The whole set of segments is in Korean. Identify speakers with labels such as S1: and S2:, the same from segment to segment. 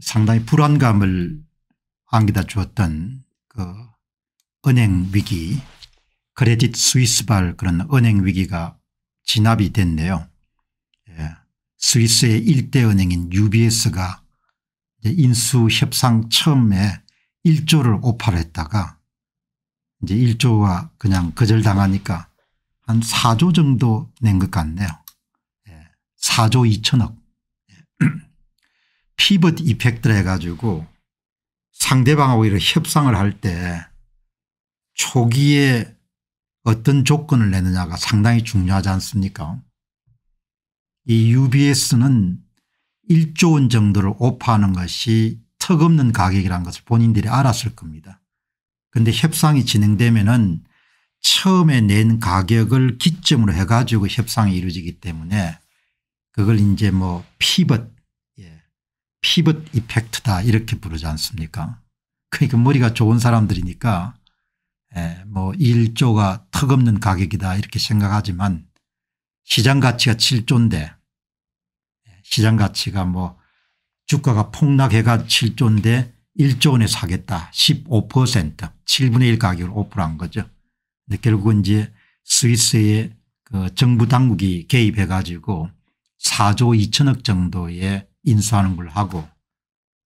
S1: 상당히 불안감을 안기다 주었던 그 은행 위기 크레딧 스위스발 그런 은행 위기가 진압이 됐네요. 예. 스위스의 일대 은행인 UBS가 인수 협상 처음에 1조를 오파를 했다가 이제 1조가 그냥 거절당하니까 한 4조 정도 낸 것 같네요. 4조 예, 2천억. 예. 피벗 이펙트를 해가지고 상대방하고 이런 협상을 할 때 초기에 어떤 조건을 내느냐가 상당히 중요하지 않습니까 이 ubs는 1조 원 정도를 오파하는 것이 턱없는 가격이라는 것을 본인들이 알았을 겁니다. 그런데 협상이 진행되면 은 처음에 낸 가격을 기점으로 해가지고 협상이 이루어지기 때문에 그걸 이제 뭐 피벗 피벗 이펙트다 이렇게 부르지 않습니까 그러니까 머리가 좋은 사람들이니까 예, 뭐 1조가 턱없는 가격이다 이렇게 생각하지만 시장 가치가 7조인데 예, 시장 가치가 뭐 주가가 폭락해가 7조인데 1조 원에 사겠다 15% 7분의 1 가격을 오한 거죠. 근데 결국은 이제 스위스의 그 정부 당국이 개입해 가지고 4조 2천억 정도의 인수하는 걸 하고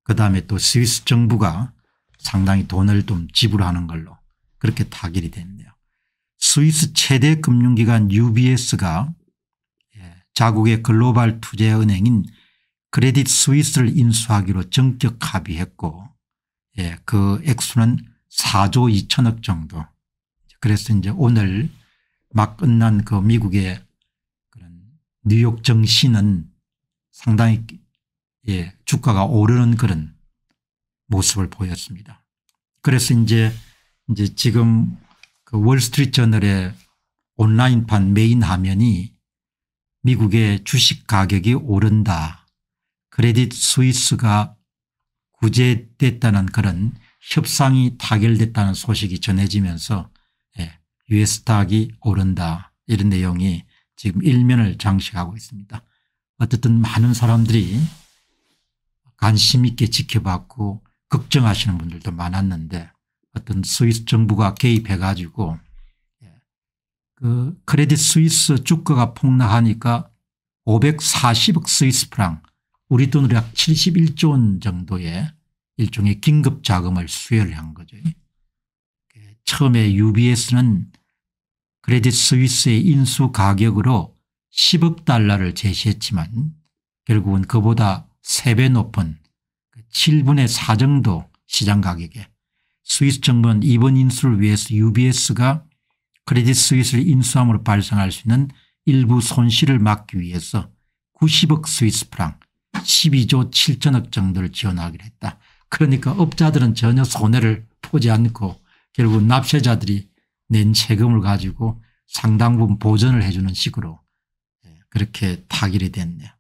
S1: 그다음에 또 스위스 정부가 상당히 돈을 좀 지불하는 걸로 그렇게 타결이 됐네요. 스위스 최대 금융기관 UBS가 예, 자국의 글로벌 투자은행인 크레딧 스위스를 인수하기로 정격 합의했고 예, 그 액수는 4조 2천억 정도 그래서 이제 오늘 막 끝난 그 미국의 그런 뉴욕 정신은 상당히 예, 주가가 오르는 그런 모습을 보였습니다. 그래서 이제 이제 지금 그 월스트리트 저널의 온라인판 메인 화면이 미국의 주식 가격이 오른다. 크레딧 스위스가 구제됐다는 그런 협상이 타결됐다는 소식이 전해지면서 예, 유에스탁이 오른다 이런 내용이 지금 일면을 장식하고 있습니다. 어쨌든 많은 사람들이 관심 있게 지켜봤고 걱정하시는 분들도 많았는데 어떤 스위스 정부가 개입해 가지고 예, 그 크레딧 스위스 주가가 폭락하니까 540억 스위스 프랑 우리 돈으로 약 71조 원 정도의 일종의 긴급 자금을 수혈을 한 거죠. 예. 처음에 UBS는 크레딧 스위스의 인수 가격으로 10억 달러를 제시했지만 결국은 그보다 3배 높은 7분의 그 4 정도 시장 가격에 스위스 정부는 이번 인수를 위해서 UBS가 크레딧 스위스를 인수함으로 발생할 수 있는 일부 손실을 막기 위해서 90억 스위스 프랑 12조 7천억 정도를 지원하기로 했다. 그러니까 업자들은 전혀 손해를 보지 않고 결국 납세자들이 낸 세금을 가지고 상당 부분 보전을 해주는 식으로 예, 그렇게 타결이 됐네요.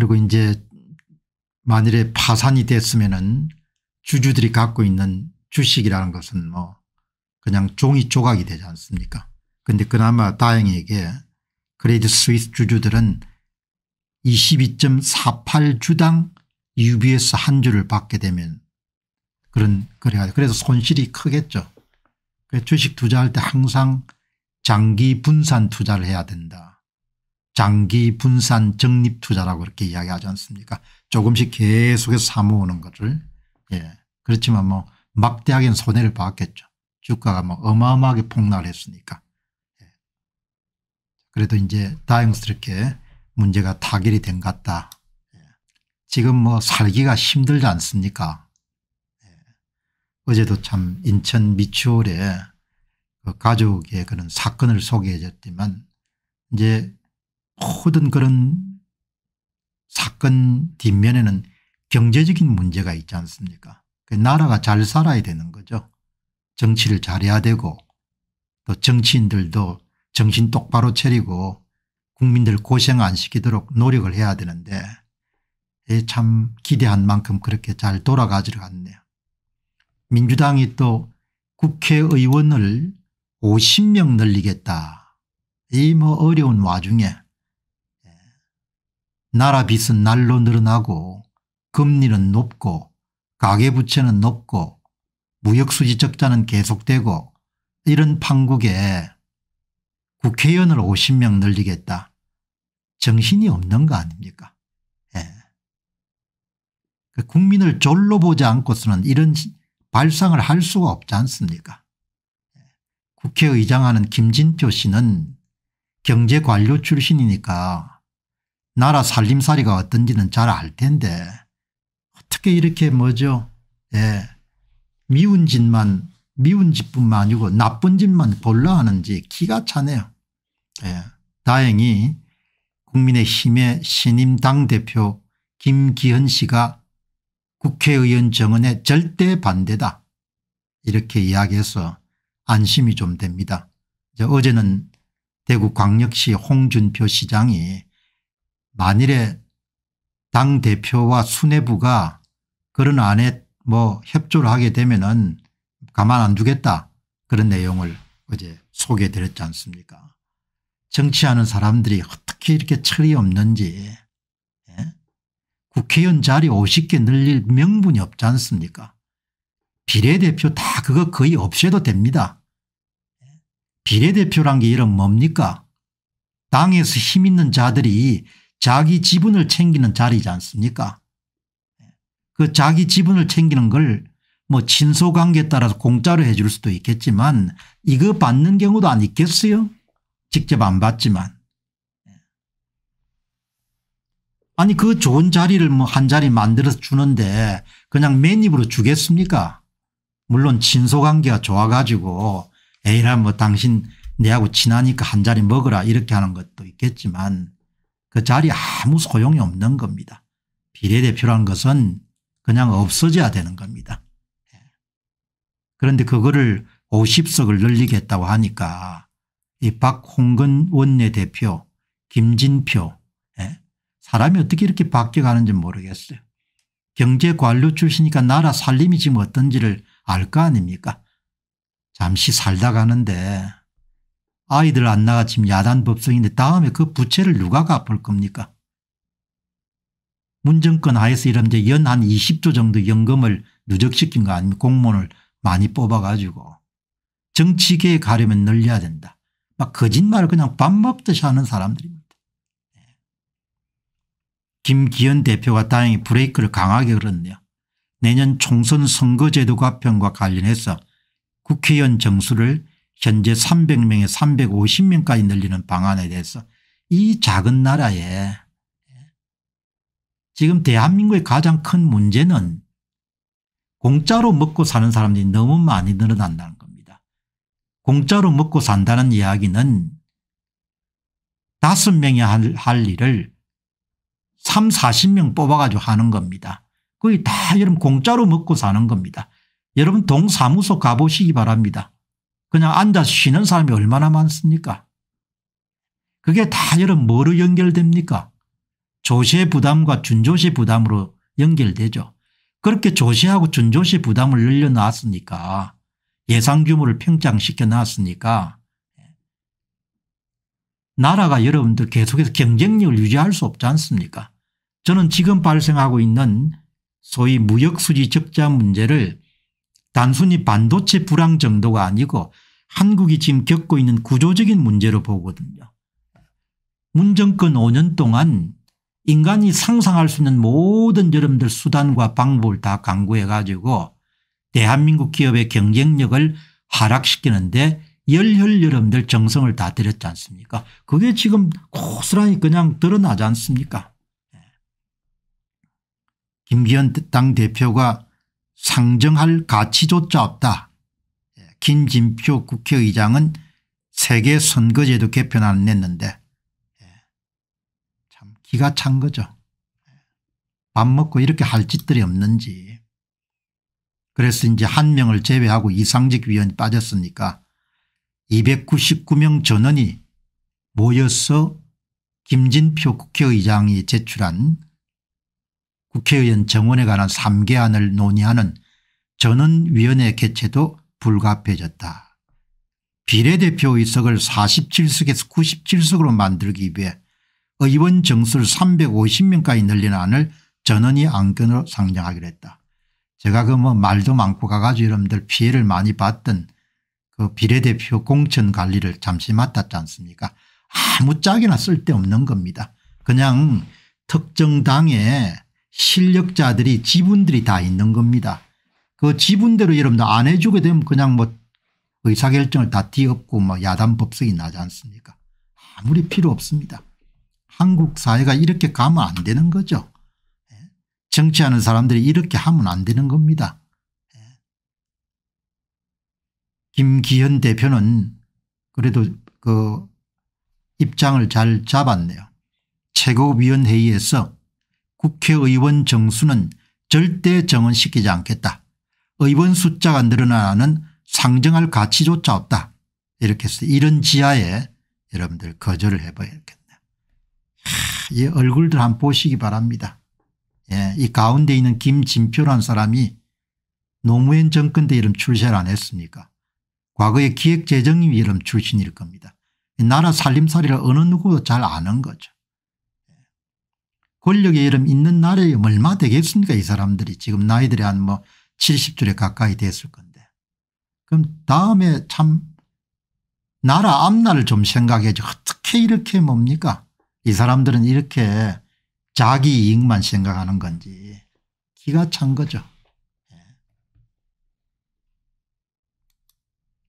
S1: 그리고 이제 만일에 파산이 됐으면은 주주들이 갖고 있는 주식이라는 것은 뭐 그냥 종이 조각이 되지 않습니까 근데 그나마 다행히게 크레딧 스위스 주주들은 22.48주당 UBS 한 주를 받게 되면 그런 거래가 그래서 손실이 크겠죠. 그 주식 투자할 때 항상 장기 분산 투자를 해야 된다. 장기 분산 적립 투자라고 그렇게 이야기하지 않습니까 조금씩 계속해서 사모으는 것을 예 그렇지만 뭐 막대하게 손해를 봤겠죠 주가가 뭐 어마어마하게 폭락했으니까 예. 그래도 이제 다행스럽게 문제가 타결이 된 것 같다 예. 지금 뭐 살기가 힘들지 않습니까 예. 어제도 참 인천 미추홀에 그 가족의 그런 사건을 소개해 줬지만 이제 모든 그런 사건 뒷면에는 경제적인 문제가 있지 않습니까 그 나라가 잘 살아야 되는 거죠. 정치를 잘해야 되고 또 정치인들도 정신 똑바로 차리고 국민들 고생 안 시키도록 노력을 해야 되는데 예, 참 기대한 만큼 그렇게 잘 돌아가지를 않네요. 민주당이 또 국회의원을 50명 늘리겠다. 이 뭐 어려운 와중에 나라 빚은 날로 늘어나고 금리는 높고 가계부채는 높고 무역수지 적자는 계속되고 이런 판국에 국회의원을 50명 늘리겠다. 정신이 없는 거 아닙니까? 예. 그 국민을 졸로 보지 않고서는 이런 발상을 할 수가 없지 않습니까? 예. 국회의장하는 김진표 씨는 경제관료 출신이니까 나라 살림살이가 어떤지는 잘 알 텐데 어떻게 이렇게 뭐죠 예. 미운 짓만 미운 짓뿐만 아니고 나쁜 짓만 볼라하는지 기가 차네요. 예. 다행히 국민의힘의 신임 당대표 김기현 씨가 국회의원 정원의 절대 반대다 이렇게 이야기해서 안심이 좀 됩니다. 어제는 대구 광역시 홍준표 시장이 만일에 당 대표와 수뇌부가 그런 안에 뭐 협조를 하게 되면은 가만 안 두겠다 그런 내용을 어제 소개해 드렸지 않습니까 정치하는 사람들이 어떻게 이렇게 철이 없는지 예? 국회의원 자리 50개 늘릴 명분이 없지 않습니까 비례대표 다 그거 거의 없애도 됩니다 예? 비례대표란 게 이런 뭡니까 당에서 힘 있는 자들이 자기 지분을 챙기는 자리지 않습니까? 그 자기 지분을 챙기는 걸 뭐 친소관계에 따라서 공짜로 해줄 수도 있겠지만 이거 받는 경우도 안 있겠어요? 직접 안 받지만. 아니 그 좋은 자리를 뭐 한 자리 만들어서 주는데 그냥 맨입으로 주겠습니까? 물론 친소관계가 좋아가지고 에이라 뭐 당신 내하고 친하니까 한 자리 먹으라 이렇게 하는 것도 있겠지만 그 자리 아무 소용이 없는 겁니다. 비례대표라는 것은 그냥 없어져야 되는 겁니다. 예. 그런데 그거를 50석을 늘리겠다고 하니까 이 박홍근 원내대표 김진표 예. 사람이 어떻게 이렇게 바뀌어가는지 모르겠어요. 경제관료 출신이니까 나라 살림이 지금 어떤지를 알 거 아닙니까 잠시 살다 가는데 아이들 안 나가 지금 야단 법석인데 다음에 그 부채를 누가 갚을 겁니까? 문정권 하에서 이러면 연한 20조 정도 연금을 누적시킨 거 아니면 공무원을 많이 뽑아가지고 정치계에 가려면 늘려야 된다. 막 거짓말을 그냥 밥 먹듯이 하는 사람들입니다. 예. 김기현 대표가 다행히 브레이크를 강하게 걸었네요. 내년 총선 선거제도 개편과 관련해서 국회의원 정수를 현재 300명에 350명까지 늘리는 방안에 대해서 이 작은 나라에 지금 대한민국의 가장 큰 문제는 공짜로 먹고 사는 사람들이 너무 많이 늘어난다는 겁니다. 공짜로 먹고 산다는 이야기는 다섯 명이 할, 할 일을 3, 40명 뽑아가지고 하는 겁니다. 거의 다 여러분 공짜로 먹고 사는 겁니다. 여러분 동사무소 가보시기 바랍니다. 그냥 앉아 쉬는 사람이 얼마나 많습니까? 그게 다 여러분 뭐로 연결됩니까? 조세 부담과 준조세 부담으로 연결되죠. 그렇게 조세하고 준조세 부담을 늘려놨으니까 예상 규모를 평장시켜 놨으니까 나라가 여러분들 계속해서 경쟁력을 유지할 수 없지 않습니까? 저는 지금 발생하고 있는 소위 무역수지 적자 문제를 단순히 반도체 불황 정도가 아니고 한국이 지금 겪고 있는 구조적인 문제로 보거든요. 문정권 5년 동안 인간이 상상할 수 있는 모든 여러분들 수단과 방법을 다 강구해 가지고 대한민국 기업의 경쟁력을 하락시키는데 열혈 여러분들 정성을 다 들였지 않습니까 그게 지금 고스란히 그냥 드러나지 않습니까 예. 김기현 당대표가 상정할 가치조차 없다. 예, 김진표 국회의장은 세계 선거제도 개편안을 냈는데 예, 참 기가 찬 거죠. 예, 밥 먹고 이렇게 할 짓들이 없는지. 그래서 이제 한 명을 제외하고 이상직 위원이 빠졌으니까 299명 전원이 모여서 김진표 국회의장이 제출한 국회의원 정원에 관한 3개안을 논의하는 전원위원회 개최도 불가피해졌다. 비례대표 의석을 47석에서 97석으로 만들기 위해 의원 정수를 350명까지 늘리는 안을 전원이 안건으로 상정하기로 했다. 제가 그 뭐 말도 많고 가가지고 여러분들 피해를 많이 봤던 그 비례대표 공천 관리를 잠시 맡았지 않습니까 아무 짝이나 쓸데없는 겁니다. 그냥 특정 당에 실력자들이 지분들이 다 있는 겁니다. 그 지분대로 여러분들 안 해주게 되면 그냥 뭐 의사결정을 다 뒤엎고 뭐 야단법석이 나지 않습니까 아무리 필요 없습니다. 한국 사회가 이렇게 가면 안 되는 거죠. 예? 정치하는 사람들이 이렇게 하면 안 되는 겁니다. 예? 김기현 대표는 그래도 그 입장을 잘 잡았네요. 최고위원회의에서 국회의원 정수는 절대 정원시키지 않겠다. 의원 숫자가 늘어나는 상정할 가치조차 없다. 이렇게 해서 이런 지하에 여러분들 거절을 해봐야겠네요. 이 얼굴들 한 번 보시기 바랍니다. 예, 이 가운데 있는 김진표란 사람이 노무현 정권 때 이름 출세를 안 했습니까 과거에 기획재정위 이름 출신일 겁니다. 나라 살림살이를 어느 누구도 잘 아는 거죠. 권력의 이름 있는 날에 얼마 되겠습니까 이 사람들이 지금 나이들이 한뭐 70줄에 가까이 됐을 건데 그럼 다음에 참 나라 앞날을 좀생각해야 어떻게 이렇게 뭡니까 이 사람들은 이렇게 자기 이익만 생각하는 건지 기가 찬 거죠. 예.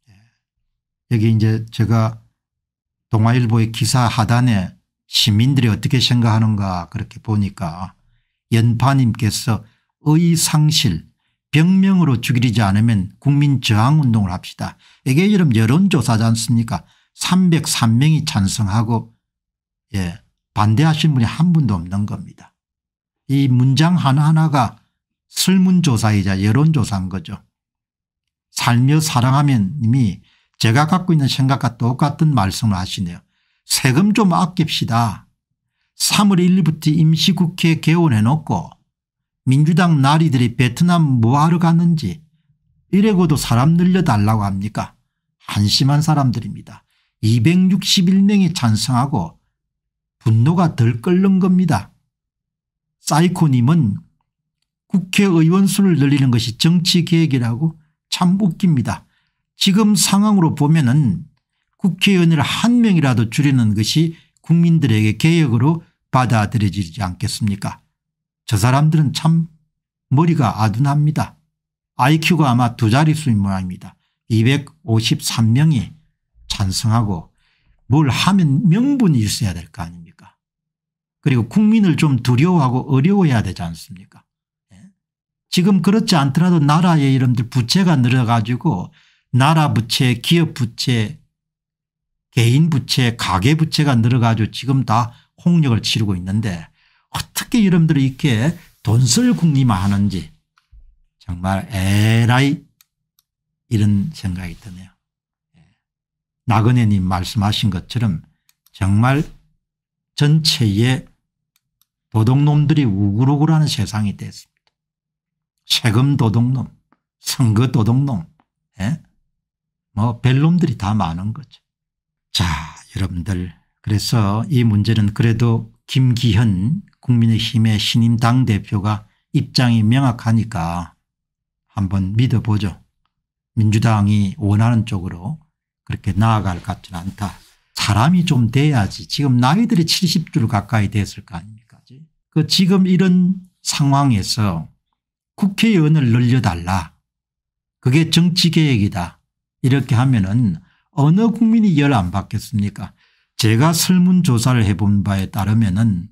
S1: 예. 여기 이제 제가 동아일보의 기사 하단에 시민들이 어떻게 생각하는가 그렇게 보니까 연파님께서 의상실 병명으로 죽이지 않으면 국민 저항운동을 합시다. 이게 이름 여론조사지 않습니까 303명이 찬성하고 예, 반대하신 분이 한 분도 없는 겁니다. 이 문장 하나하나가 설문조사이자 여론조사인 거죠. 살며 사랑하면 님이 제가 갖고 있는 생각과 똑같은 말씀을 하시네요. 세금 좀 아낍시다. 3월 1일부터 임시국회 개원해놓고 민주당 나리들이 베트남 뭐하러 갔는지 이래고도 사람 늘려달라고 합니까 한심한 사람들입니다. 261명이 찬성하고 분노가 덜 끓는 겁니다. 사이코님은 국회의원 수를 늘리는 것이 정치개혁이라고 참 웃깁니다. 지금 상황으로 보면 은 국회의원을 한 명이라도 줄이는 것이 국민들에게 개혁으로 받아들여지지 않겠습니까 저 사람들은 참 머리가 아둔합니다. IQ가 아마 두 자릿수인 모양입니다. 253명이 찬성하고 뭘 하면 명분이 있어야 될 거 아닙니까 그리고 국민을 좀 두려워하고 어려워해야 되지 않습니까 예? 지금 그렇지 않더라도 나라의 이름들 부채가 늘어가지고 나라 부채 기업 부채 개인 부채 가계 부채가 늘어가지고 지금 다 홍역을 치르고 있는데 어떻게 여러분들이 이렇게 돈 쓸 국리만 하는지 정말 에라이 이런 생각이 드네요. 예. 나그네님 말씀하신 것처럼 정말 전체에 도둑놈들이 우글우글하는 세상이 됐습니다. 세금 도둑놈 선거 도둑놈 예? 뭐 벨놈들이 다 많은 거죠. 자 여러분들 그래서 이 문제는 그래도 김기현 국민의힘의 신임 당대표가 입장이 명확하니까 한번 믿어보죠. 민주당이 원하는 쪽으로 그렇게 나아갈 것 같지는 않다. 사람이 좀 돼야지 지금 나이들이 70줄 가까이 됐을 거 아닙니까 그 지금 이런 상황에서 국회의원을 늘려달라 그게 정치개혁이다 이렇게 하면 은 어느 국민이 열 안 받겠습니까 제가 설문조사를 해본 바에 따르면 은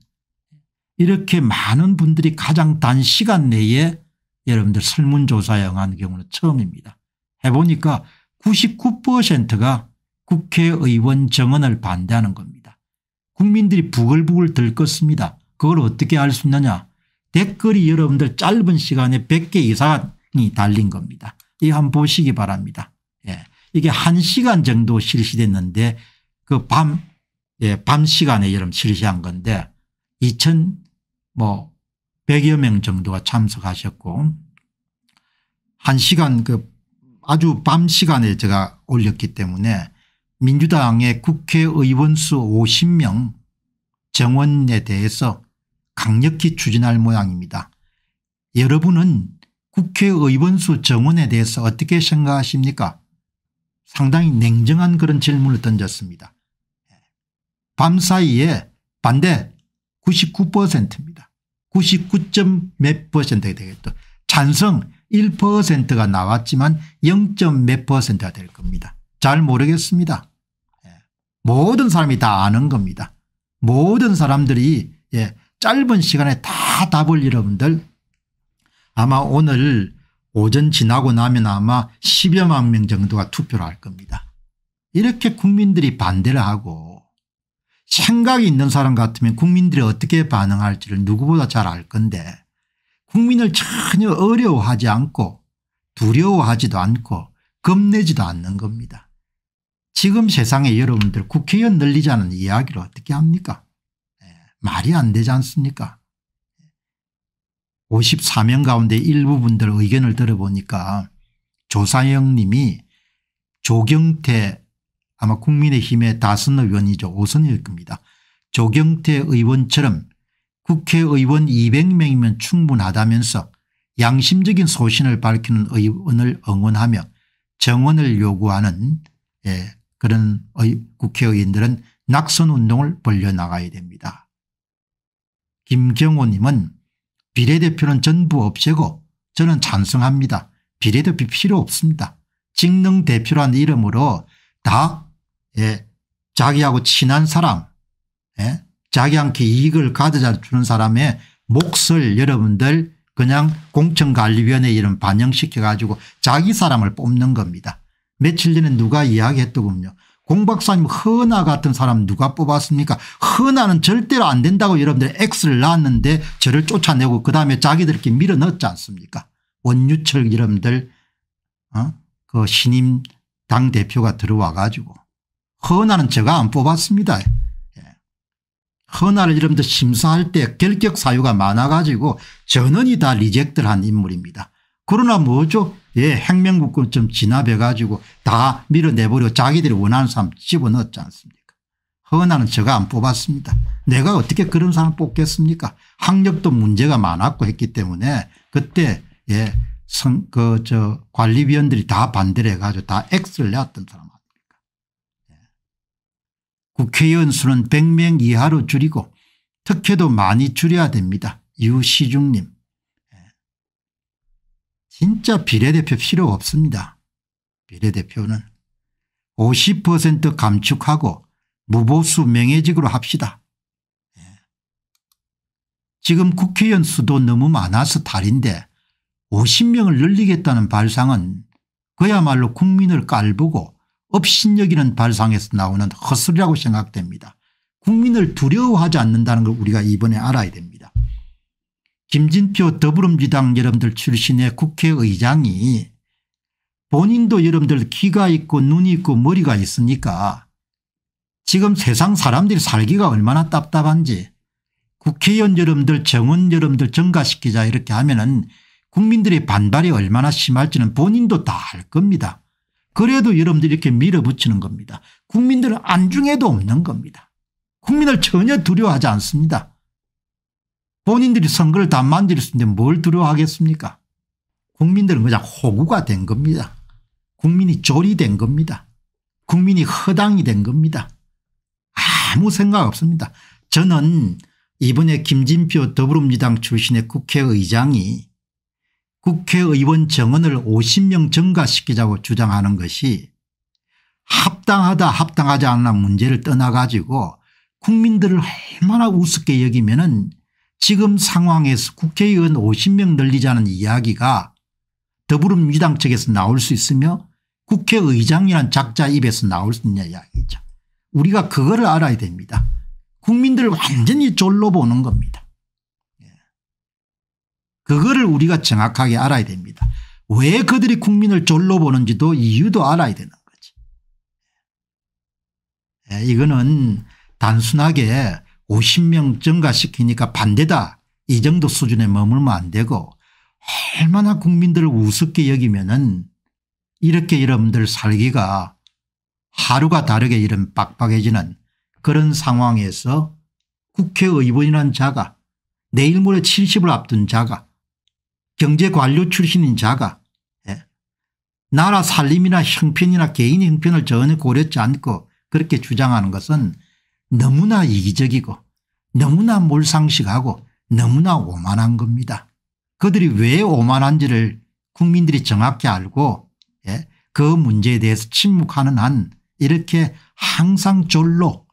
S1: 이렇게 많은 분들이 가장 단시간 내에 여러분들 설문조사에 응한 경우는 처음입니다. 해보니까 99%가 국회의원 정언을 반대하는 겁니다. 국민들이 부글부글 들것습니다 그걸 어떻게 알 수 있느냐 댓글이 여러분들 짧은 시간에 100개 이상이 달린 겁니다. 이 한번 보시기 바랍니다. 이게 1시간 정도 실시됐는데 그 밤, 예, 밤 시간에 여름 실시한 건데 2000, 뭐, 100여 명 정도가 참석하셨고 1시간 그 아주 밤 시간에 제가 올렸기 때문에 민주당의 국회의원 수 50명 정원에 대해서 강력히 추진할 모양입니다. 여러분은 국회의원 수 정원에 대해서 어떻게 생각하십니까 상당히 냉정한 그런 질문을 던졌습니다. 예. 밤사이에 반대 99%입니다. 99. 몇 퍼센트가 되겠죠. 찬성 1%가 나왔지만 0. 몇 퍼센트가 될 겁니다. 잘 모르겠습니다. 예. 모든 사람이 다 아는 겁니다. 모든 사람들이 예, 짧은 시간에 다 답을 여러분들 아마 오늘 오전 지나고 나면 아마 10여만 명 정도가 투표를 할 겁니다. 이렇게 국민들이 반대를 하고 생각이 있는 사람 같으면 국민들이 어떻게 반응할지를 누구보다 잘 알 건데 국민을 전혀 어려워하지 않고 두려워하지도 않고 겁내지도 않는 겁니다. 지금 세상에 여러분들 국회의원 늘리자는 이야기를 어떻게 합니까? 예, 말이 안 되지 않습니까? 54명 가운데 일부분들 의견을 들어보니까 조사영 님이 조경태 아마 국민의힘의 다선 의원이죠. 오선일 겁니다. 조경태 의원처럼 국회의원 200명이면 충분하다면서 양심적인 소신을 밝히는 의원을 응원하며 정원을 요구하는 예, 그런 국회의원들은 낙선운동을 벌려나가야 됩니다. 김경호님은 비례대표는 전부 없애고 저는 찬성합니다. 비례대표 필요 없습니다. 직능대표란 이름으로 다 예, 자기하고 친한 사람 예, 자기한테 이익을 가져다 주는 사람의 몫을 여러분들 그냥 공천관리위원회 이름 반영시켜 가지고 자기 사람을 뽑는 겁니다. 며칠 전에 누가 이야기했더군요. 공박사님 허나 같은 사람 누가 뽑았습니까 허나는 절대로 안 된다고 여러분들 X를 낳았는데 저를 쫓아내고 그다음에 자기들끼리 밀어넣지 않습니까 원유철 여러분들 어? 그 신임 당대표가 들어와 가지고 허나는 제가 안 뽑았습니다. 예. 허나를 여러분들 심사할 때 결격 사유가 많아 가지고 전원이 다 리젝트를 한 인물입니다. 그러나 뭐죠? 예, 혁명국군 좀 진압해 가지고 다 밀어내버려 자기들이 원하는 사람 집어넣었지 않습니까? 허나는 제가 안 뽑았습니다. 내가 어떻게 그런 사람 뽑겠습니까? 학력도 문제가 많았고 했기 때문에 그때 예, 그, 저, 관리위원들이 다 반대를 해가지고 다 X를 내었던 사람 아닙니까? 예. 국회의원 수는 100명 이하로 줄이고 특혜도 많이 줄여야 됩니다. 유시중님. 진짜 비례대표 필요 없습니다. 비례대표는 50% 감축하고 무보수 명예직으로 합시다. 예. 지금 국회의원 수도 너무 많아서 달인데 50명을 늘리겠다는 발상은 그야말로 국민을 깔보고 업신여기는 발상에서 나오는 헛소리라고 생각됩니다. 국민을 두려워하지 않는다는 걸 우리가 이번에 알아야 됩니다. 김진표 더불어민주당 여러분들 출신의 국회의장이 본인도 여러분들 귀가 있고 눈이 있고 머리가 있으니까 지금 세상 사람들이 살기가 얼마나 답답한지 국회의원 여러분들 정원 여러분들 증가시키자 이렇게 하면 은 국민들의 반발이 얼마나 심할지는 본인도 다 알 겁니다. 그래도 여러분들 이렇게 밀어붙이는 겁니다. 국민들은 안중에도 없는 겁니다. 국민을 전혀 두려워하지 않습니다. 본인들이 선거를 다 만들 수 있는데 뭘 두려워하겠습니까 국민들은 그냥 호구가 된 겁니다. 국민이 졸이 된 겁니다. 국민이 허당이 된 겁니다. 아무 생각 없습니다. 저는 이번에 김진표 더불어민주당 출신의 국회의장이 국회의원 정원을 50명 증가시키자고 주장하는 것이 합당하다 합당하지 않나 문제를 떠나가지고 국민들을 얼마나 우습게 여기면 은 지금 상황에서 국회의원 50명 늘리자는 이야기가 더불어민주당 측에서 나올 수 있으며 국회의장이란 작자 입에서 나올 수 있냐 이야기죠. 우리가 그거를 알아야 됩니다. 국민들을 완전히 졸로 보는 겁니다. 예. 그거를 우리가 정확하게 알아야 됩니다. 왜 그들이 국민을 졸로 보는지도 이유도 알아야 되는 거지. 예, 이거는 단순하게 50명 증가시키니까 반대다 이 정도 수준에 머물면 안 되고 얼마나 국민들을 우습게 여기면 은 이렇게 여러분들 살기가 하루가 다르게 이런 빡빡해지는 그런 상황에서 국회의원이란 자가 내일 모레 70을 앞둔 자가 경제관료 출신인 자가 예. 나라 살림이나 형편이나 개인 의 형편을 전혀 고려하지 않고 그렇게 주장하는 것은 너무나 이기적이고 너무나 몰상식하고 너무나 오만한 겁니다. 그들이 왜 오만한지를 국민들이 정확히 알고 예? 그 문제에 대해서 침묵하는 한 이렇게 항상 졸로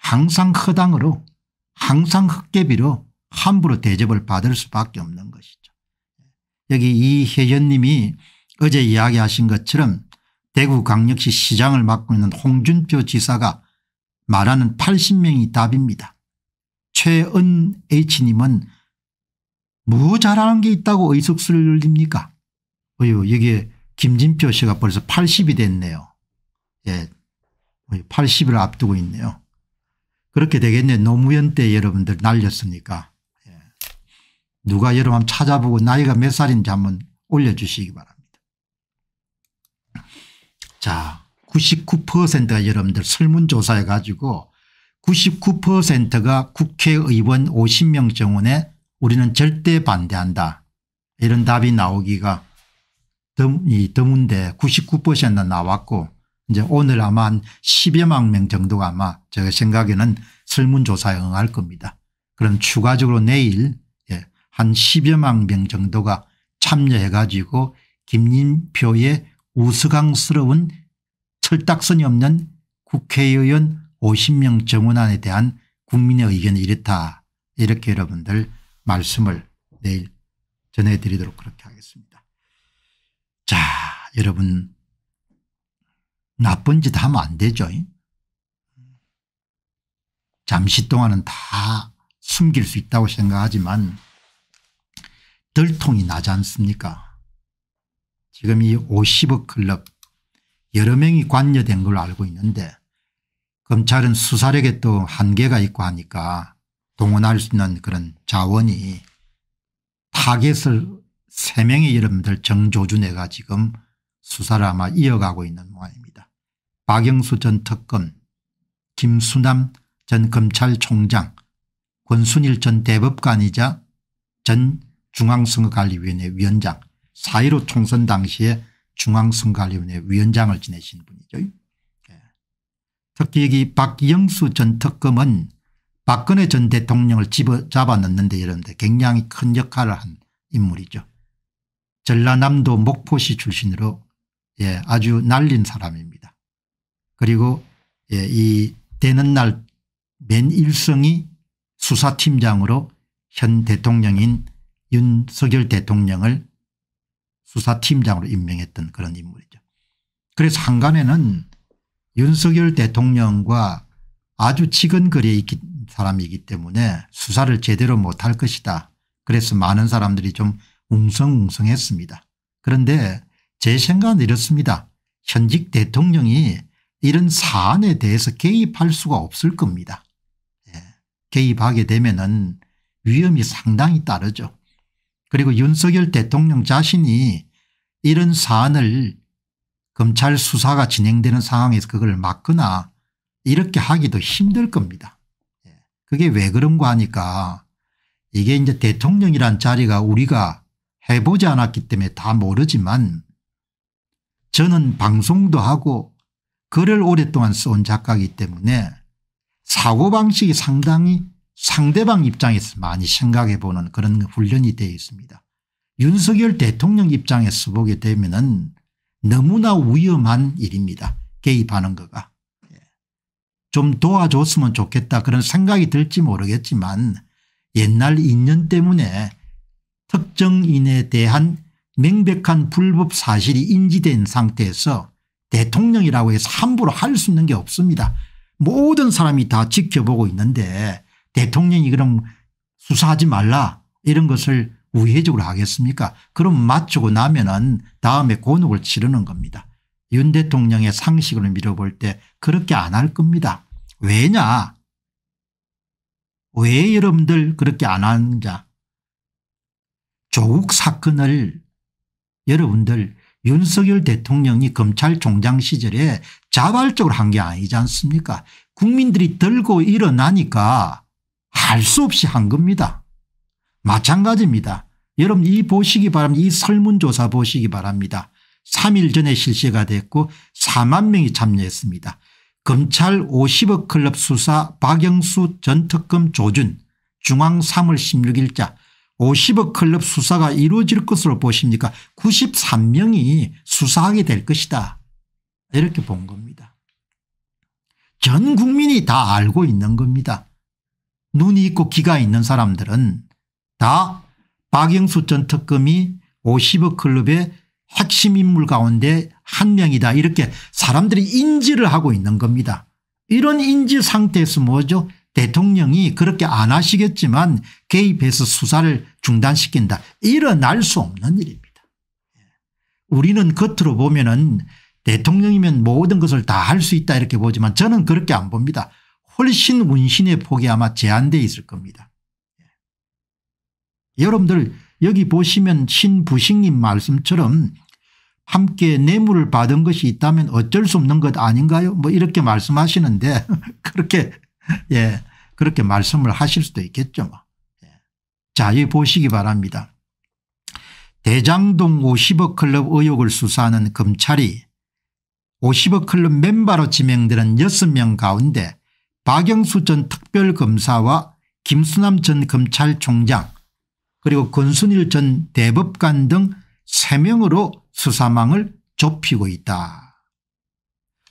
S1: 항상 허당으로 항상 흑개비로 함부로 대접을 받을 수밖에 없는 것이죠. 여기 이혜연님이 어제 이야기하신 것처럼 대구광역시 시장을 맡고 있는 홍준표 지사가 말하는 80명이 답입니다. 최은 H님은 뭐 잘하는 게 있다고 의석수를 립니까? 어휴 여기에 김진표 씨가 벌써 80이 됐네요. 예, 80을 앞두고 있네요. 그렇게 되겠네 노무현 때 여러분들 날렸으니까. 예. 누가 여러분 찾아보고 나이가 몇 살인지 한번 올려주시기 바랍니다. 자 99%가 여러분들 설문조사해 가지고 99%가 국회의원 50명 정원에 우리는 절대 반대한다 이런 답이 나오기가 이 드문데 99%나 나왔고 이제 오늘 아마 한 10여만 명 정도가 아마 제 생각에는 설문조사에 응할 겁니다. 그럼 추가적으로 내일 예, 한 10여만 명 정도가 참여해 가지고 김진표의 우스꽝스러운 철딱선이 없는 국회의원 50명 정원안에 대한 국민의 의견이 이렇다 이렇게 여러분들 말씀을 내일 전해드리도록 그렇게 하겠습니다. 자 여러분 나쁜 짓 하면 안 되죠. 잠시 동안은 다 숨길 수 있다고 생각하지만 덜통이 나지 않습니까 지금 이 50억 클럽 여러 명이 관여된 걸로 알고 있는데 검찰은 수사력에 또 한계가 있고 하니까 동원할 수 있는 그런 자원이 타겟을 3명의 여러분들 정조준애가 지금 수사를 아마 이어가고 있는 모양입니다. 박영수 전 특검 김수남 전 검찰총장 권순일 전 대법관이자 전 중앙선거관리위원회 위원장 4.15 총선 당시에 중앙선관위원회 위원장을 지내신 분이죠. 예. 특히 여기 박영수 전 특검은 박근혜 전 대통령을 집어 잡아넣는데 여러분들 굉장히 큰 역할을 한 인물이죠. 전라남도 목포시 출신으로 예, 아주 날린 사람입니다. 그리고 예, 이 되는 날 맨일성이 수사팀장으로 현 대통령인 윤석열 대통령을 수사팀장으로 임명했던 그런 인물이죠. 그래서 한간에는 윤석열 대통령과 아주 치근거리에 있는 사람이기 때문에 수사를 제대로 못할 것이다. 그래서 많은 사람들이 좀 웅성웅성했습니다. 그런데 제 생각은 이렇습니다. 현직 대통령이 이런 사안에 대해서 개입할 수가 없을 겁니다. 예. 개입하게 되면 은 위험이 상당히 따르죠. 그리고 윤석열 대통령 자신이 이런 사안을 검찰 수사가 진행되는 상황에서 그걸 막거나 이렇게 하기도 힘들 겁니다. 예. 그게 왜 그런가 하니까 이게 이제 대통령이란 자리가 우리가 해보지 않았기 때문에 다 모르지만 저는 방송도 하고 글을 오랫동안 써온 작가이기 때문에 사고방식이 상당히 상대방 입장에서 많이 생각해 보는 그런 훈련이 되어 있습니다. 윤석열 대통령 입장에서 보게 되면 은 너무나 위험한 일입니다. 개입하는 거가. 예. 좀 도와줬으면 좋겠다 그런 생각이 들지 모르겠지만 옛날 인연 때문에 특정인에 대한 명백한 불법 사실이 인지된 상태에서 대통령이라고 해서 함부로 할 수 있는 게 없습니다. 모든 사람이 다 지켜보고 있는데 대통령이 그럼 수사하지 말라 이런 것을 우회적으로 하겠습니까 그럼 맞추고 나면 은 다음에 곤혹을 치르는 겁니다. 윤 대통령의 상식을 밀어볼 때 그렇게 안 할 겁니다. 왜냐 왜 여러분들 그렇게 안하는냐 조국 사건을 여러분들 윤석열 대통령이 검찰총장 시절에 자발적으로 한 게 아니지 않습니까 국민들이 들고 일어나니까 할수 없이 한 겁니다. 마찬가지입니다. 여러분 이 보시기 바랍니다. 이 설문조사 보시기 바랍니다. 3일 전에 실시가 됐고 4만 명이 참여했습니다. 검찰 50억 클럽 수사 박영수 전 특검 조준 중앙 3월 16일자 50억 클럽 수사가 이루어질 것으로 보십니까 93명이 수사하게 될 것이다 이렇게 본 겁니다. 전 국민이 다 알고 있는 겁니다. 눈이 있고 귀가 있는 사람들은 다 박영수 전 특검이 50억 클럽의 핵심 인물 가운데 한 명이다 이렇게 사람들이 인지를 하고 있는 겁니다. 이런 인지 상태에서 뭐죠 대통령이 그렇게 안 하시겠지만 개입해서 수사를 중단시킨다 일어날 수 없는 일입니다. 예. 우리는 겉으로 보면 은 대통령이면 모든 것을 다 할 수 있다 이렇게 보지만 저는 그렇게 안 봅니다. 훨씬 운신의 폭이 아마 제한되어 있을 겁니다. 예. 여러분들 여기 보시면 신부식님 말씀처럼 함께 뇌물을 받은 것이 있다면 어쩔 수 없는 것 아닌가요? 뭐 이렇게 말씀하시는데 그렇게 예 그렇게 말씀을 하실 수도 있겠죠. 뭐. 예. 자 여기 보시기 바랍니다. 대장동 50억 클럽 의혹을 수사하는 검찰이 50억 클럽 멤버로 지명되는 6명 가운데 박영수 전 특별검사와 김수남 전 검찰총장 그리고 권순일 전 대법관 등 3명으로 수사망을 좁히고 있다.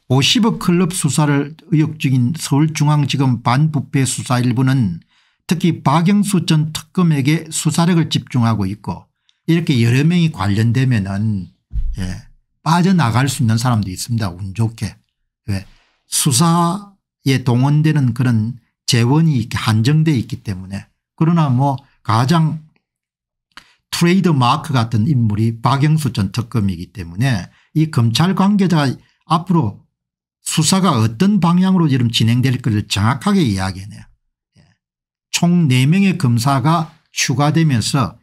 S1: 50억 클럽 수사를 의혹 중인 서울중앙지검 반부패 수사 일부는 특히 박영수 전 특검에게 수사력을 집중하고 있고 이렇게 여러 명이 관련되면 은 예, 빠져나갈 수 있는 사람도 있습니다. 운 좋게. 왜 예, 수사 이게 동원되는 그런 재원이 한정돼 있기 때문에 그러나 뭐 가장 트레이드 마크 같은 인물이 박영수 전 특검이기 때문에 이 검찰 관계자 앞으로 수사가 어떤 방향으로 지금 진행될 것을 정확하게 이야기해요. 예. 총 4명의 검사가 추가되면서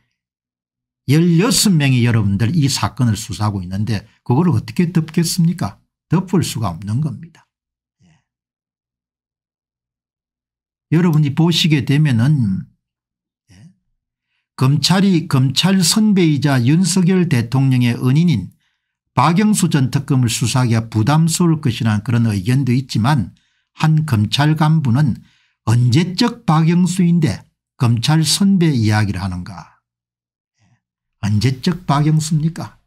S1: 16명이 여러분들 이 사건을 수사하고 있는데 그걸 어떻게 덮겠습니까 덮을 수가 없는 겁니다. 여러분이 보시게 되면은 예, 검찰이 검찰 선배이자 윤석열 대통령의 은인인 박영수 전 특검을 수사하기가 부담스러울 것이라는 그런 의견도 있지만 한 검찰 간부는 언제적 박영수인데 검찰 선배 이야기를 하는가 예, 언제적 박영수입니까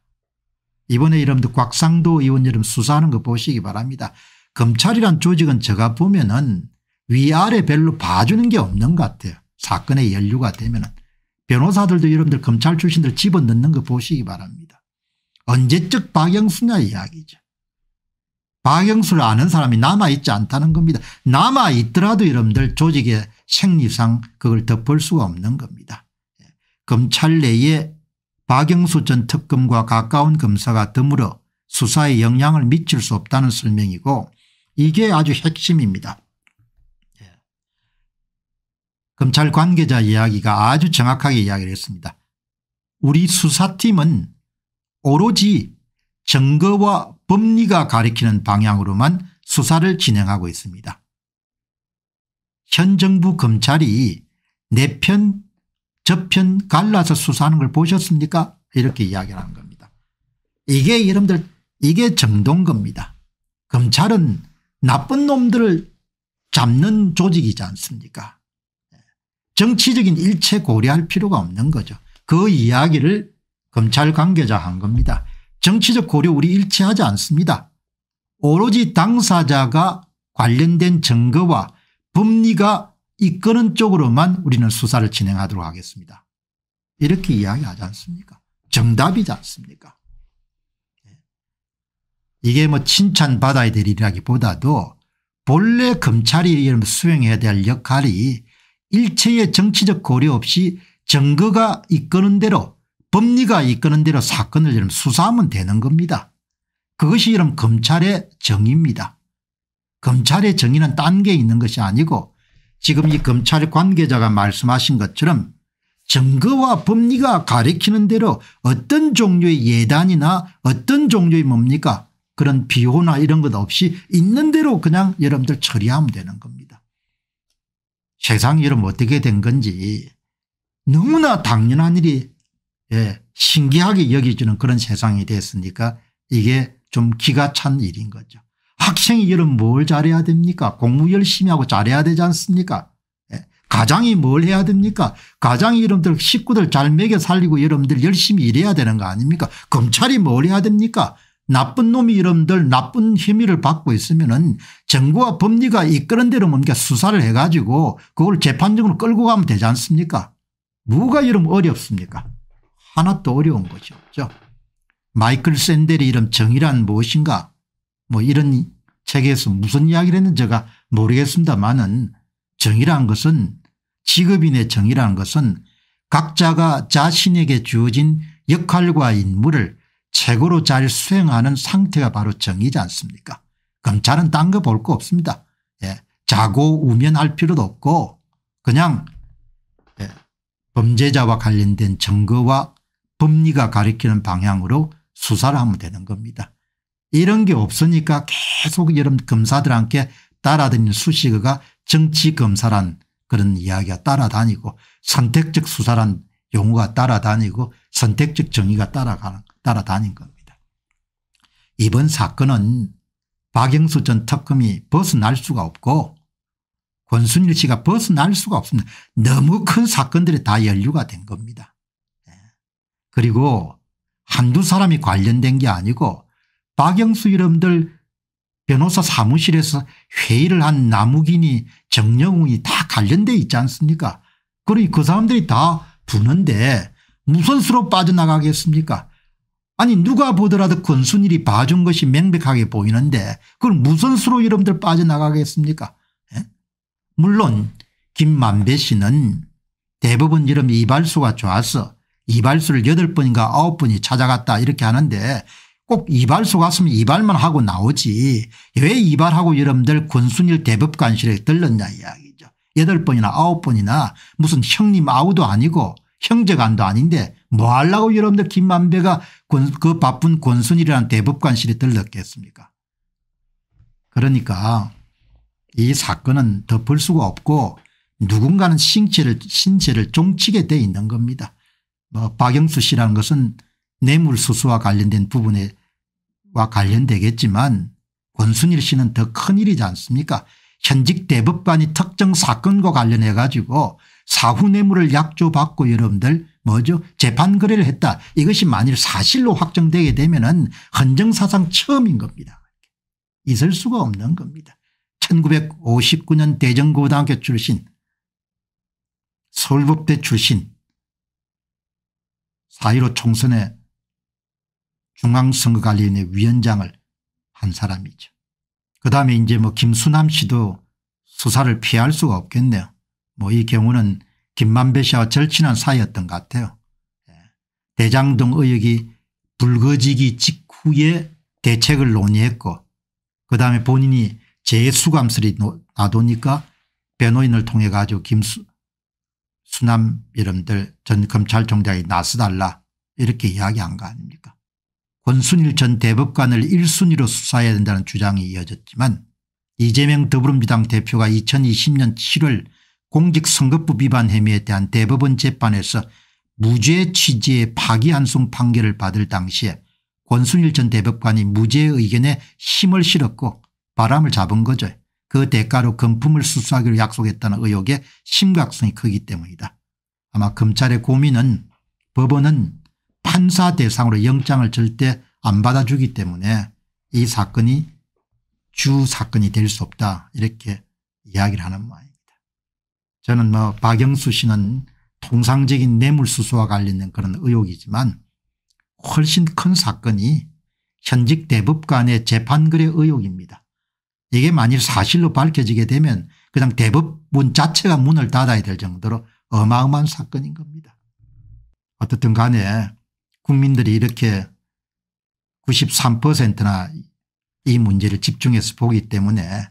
S1: 이번에 여러분들 곽상도 의원 여러분 수사하는 거 보시기 바랍니다. 검찰이란 조직은 제가 보면은 위아래 별로 봐주는 게 없는 것 같아요. 사건의 연류가 되면 은 변호사들도 여러분들 검찰 출신들 집어넣는 거 보시기 바랍니다. 언제적 박영수냐 이야기죠. 박영수를 아는 사람이 남아있지 않다는 겁니다. 남아있더라도 여러분들 조직의 생리상 그걸 덮을 수가 없는 겁니다. 검찰 내에 박영수 전 특검과 가까운 검사가 드물어 수사에 영향을 미칠 수 없다는 설명이고 이게 아주 핵심입니다. 검찰 관계자 이야기가 아주 정확하게 이야기를 했습니다. 우리 수사팀은 오로지 증거와 법리가 가리키는 방향으로만 수사를 진행하고 있습니다. 현 정부 검찰이 내편 저편 갈라서 수사하는 걸 보셨습니까 이렇게 이야기를 한 겁니다. 이게 여러분들 이게 정동 겁니다. 검찰은 나쁜 놈들을 잡는 조직이지 않습니까 정치적인 일체 고려할 필요가 없는 거죠. 그 이야기를 검찰 관계자 한 겁니다. 정치적 고려 우리 일체하지 않습니다. 오로지 당사자가 관련된 증거와 법리가 이끄는 쪽으로만 우리는 수사를 진행하도록 하겠습니다. 이렇게 이야기하지 않습니까 정답이지 않습니까 예. 이게 뭐 칭찬받아야 될 일이라기보다도 본래 검찰이 수행해야 될 역할이 일체의 정치적 고려 없이 증거가 이끄는 대로 법리가 이끄는 대로 사건을 이름 수사하면 되는 겁니다. 그것이 이름 검찰의 정의입니다. 검찰의 정의는 딴 게 있는 것이 아니고 지금 이 검찰 관계자가 말씀하신 것처럼 증거와 법리가 가리키는 대로 어떤 종류의 예단이나 어떤 종류의 뭡니까 그런 비호나 이런 것 없이 있는 대로 그냥 여러분들 처리하면 되는 겁니다. 세상이 이름 어떻게 된 건지 너무나 당연한 일이 예, 신기하게 여기지는 그런 세상이 됐으니까 이게 좀 기가 찬 일인 거죠. 학생이 이런 뭘 잘해야 됩니까 공부 열심히 하고 잘해야 되지 않습니까 예. 가장이 뭘 해야 됩니까 가장이 여러분들 식구들 잘 먹여 살리고 여러분들 열심히 일해야 되는 거 아닙니까 검찰이 뭘 해야 됩니까 나쁜 놈이 이름들 나쁜 혐의를 받고 있으면 은 정부와 법리가 이끄는 대로 뭔가 수사를 해가지고 그걸 재판적으로 끌고 가면 되지 않습니까 누가 이름 어렵습니까 하나도 어려운 거죠 그렇죠? 마이클 샌델의 이름 정의란 무엇인가 뭐 이런 책에서 무슨 이야기를 했는지 제가 모르겠습니다만은 정의란 것은 직업인의 정의라 것은 각자가 자신에게 주어진 역할과 임무를 책으로 잘 수행하는 상태가 바로 정의지 않습니까 검찰은 딴 거 볼 거 없습니다. 예. 자고 우면할 필요도 없고 그냥 예. 범죄자와 관련된 증거와 법리가 가리키는 방향으로 수사를 하면 되는 겁니다. 이런 게 없으니까 계속 여러분 검사들한테 따라다니는 수식어가 정치검사란 그런 이야기가 따라다니고 선택적 수사란 용어가 따라다니고 선택적 정의가 따라가는 따라다닌 겁니다. 이번 사건은 박영수 전 특검이 벗어날 수가 없고 권순일 씨가 벗어날 수가 없습니다. 너무 큰 사건들이 다 연루가 된 겁니다. 예. 그리고 한두 사람이 관련된 게 아니고 박영수 이름들 변호사 사무실에서 회의를 한 남욱이니 정영웅이 다 관련돼 있지 않습니까 그러니 그 사람들이 다 부는데 무슨 수로 빠져나가겠습니까 아니 누가 보더라도 권순일이 봐준 것이 명백하게 보이는데 그걸 무슨 수로 여러분들 빠져나가겠습니까 예? 물론 김만배 씨는 대부분 여러분 이발수가 좋아서 이발수를 8번인가 9번이 찾아갔다 이렇게 하는데 꼭 이발소 갔으면 이발만 하고 나오지 왜 이발하고 여러분들 권순일 대법관실에 들렀냐 이야기죠. 8번이나 9번이나 무슨 형님 아우도 아니고 형제간도 아닌데 뭐 하려고 여러분들 김만배가 권, 그 바쁜 권순이라는 대법관실에 들렀겠습니까 그러니까 이 사건은 덮을 수가 없고 누군가는 신체를 신체를 종치게 돼 있는 겁니다. 뭐 박영수 씨라는 것은 뇌물 수수와 관련된 부분에 와 관련되겠지만 권순일 씨는 더 큰 일이지 않습니까 현직 대법관이 특정 사건과 관련해 가지고 사후 뇌물을 약조받고 여러분들 뭐죠 재판거래를 했다 이것이 만일 사실로 확정되게 되면 은 헌정사상 처음인 겁니다. 있을 수가 없는 겁니다. 1959년 대전고등학교 출신 서울법대 출신 4.15 총선에 중앙선거관리위원회 위원장을 한 사람이죠. 그다음에 이제 뭐 김수남 씨도 수사를 피할 수가 없겠네요. 뭐 이 경우는 김만배 씨와 절친한 사이였던 것 같아요. 예. 대장동 의혹이 불거지기 직후에 대책을 논의했고 그다음에 본인이 재수감설이 나도니까 변호인을 통해 가지고 김수 남 이름들 전 검찰총장이 나서달라 이렇게 이야기한 거 아닙니까 권순일 전 대법관을 1순위로 수사해야 된다는 주장이 이어졌지만 이재명 더불어민주당 대표가 2020년 7월 공직선거법 위반 혐의에 대한 대법원 재판에서 무죄 취지의 파기환송 판결을 받을 당시에 권순일 전 대법관이 무죄의 견에 힘을 실었고 바람을 잡은 거죠. 그 대가로 금품을 수수하기로 약속했다는 의혹의 심각성이 크기 때문이다. 아마 검찰의 고민은 법원은 판사 대상으로 영장을 절대 안 받아주기 때문에 이 사건이 주 사건이 될 수 없다 이렇게 이야기를 하는 모양 저는 뭐 박영수 씨는 통상적인 뇌물수수와 관련된 그런 의혹이지만 훨씬 큰 사건이 현직 대법관의 재판거래 의혹입니다. 이게 만일 사실로 밝혀지게 되면 그냥 대법문 자체가 문을 닫아야 될 정도로 어마어마한 사건인 겁니다. 어떻든 간에 국민들이 이렇게 93%나 이 문제를 집중해서 보기 때문에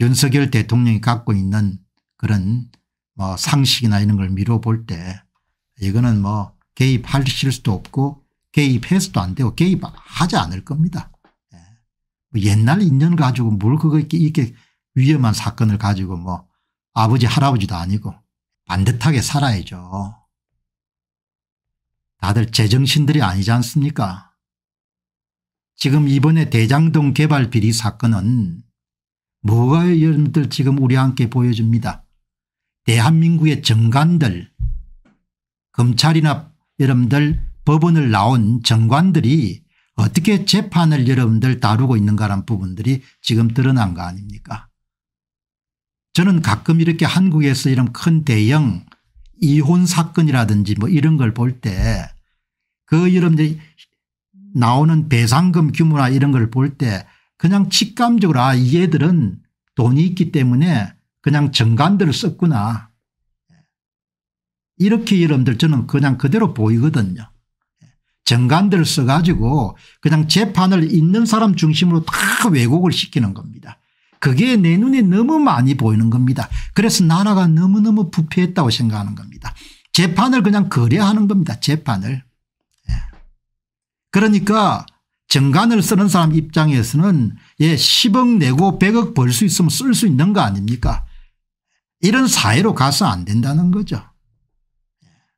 S1: 윤석열 대통령이 갖고 있는 그런 뭐 상식이나 이런 걸 미뤄볼 때 이거는 뭐 개입할 수도 없고 개입해서도 안 되고 개입하지 않을 겁니다. 예. 뭐 옛날 인연 가지고 뭘 그거 렇게 이렇게 위험한 사건을 가지고 뭐 아버지 할아버지도 아니고 반듯하게 살아야죠. 다들 제정신들이 아니지 않습니까 지금 이번에 대장동 개발 비리 사건은 뭐가 여러분들 지금 우리 함께 보여줍니다. 대한민국의 정관들 검찰이나 여러분들 법원을 나온 정관들이 어떻게 재판을 여러분들 다루고 있는가라는 부분들이 지금 드러난 거 아닙니까 저는 가끔 이렇게 한국에서 이런 큰 대형 이혼 사건이라든지 뭐 이런 걸 볼 때 그 여러분들 나오는 배상금 규모나 이런 걸 볼 때 그냥 직감적으로 아 얘들은 돈이 있기 때문에 그냥 정관들을 썼구나. 이렇게 여러분들 저는 그냥 그대로 보이거든요. 정관들을 써가지고 그냥 재판을 있는 사람 중심으로 다 왜곡을 시키는 겁니다. 그게 내 눈에 너무 많이 보이는 겁니다. 그래서 나라가 너무너무 부패했다고 생각하는 겁니다. 재판을 그냥 거래하는 겁니다. 재판을. 예. 그러니까 정관을 쓰는 사람 입장에서는 예, 10억 내고 100억 벌 수 있으면 쓸 수 있는 거 아닙니까 이런 사회로 가서 안 된다는 거죠.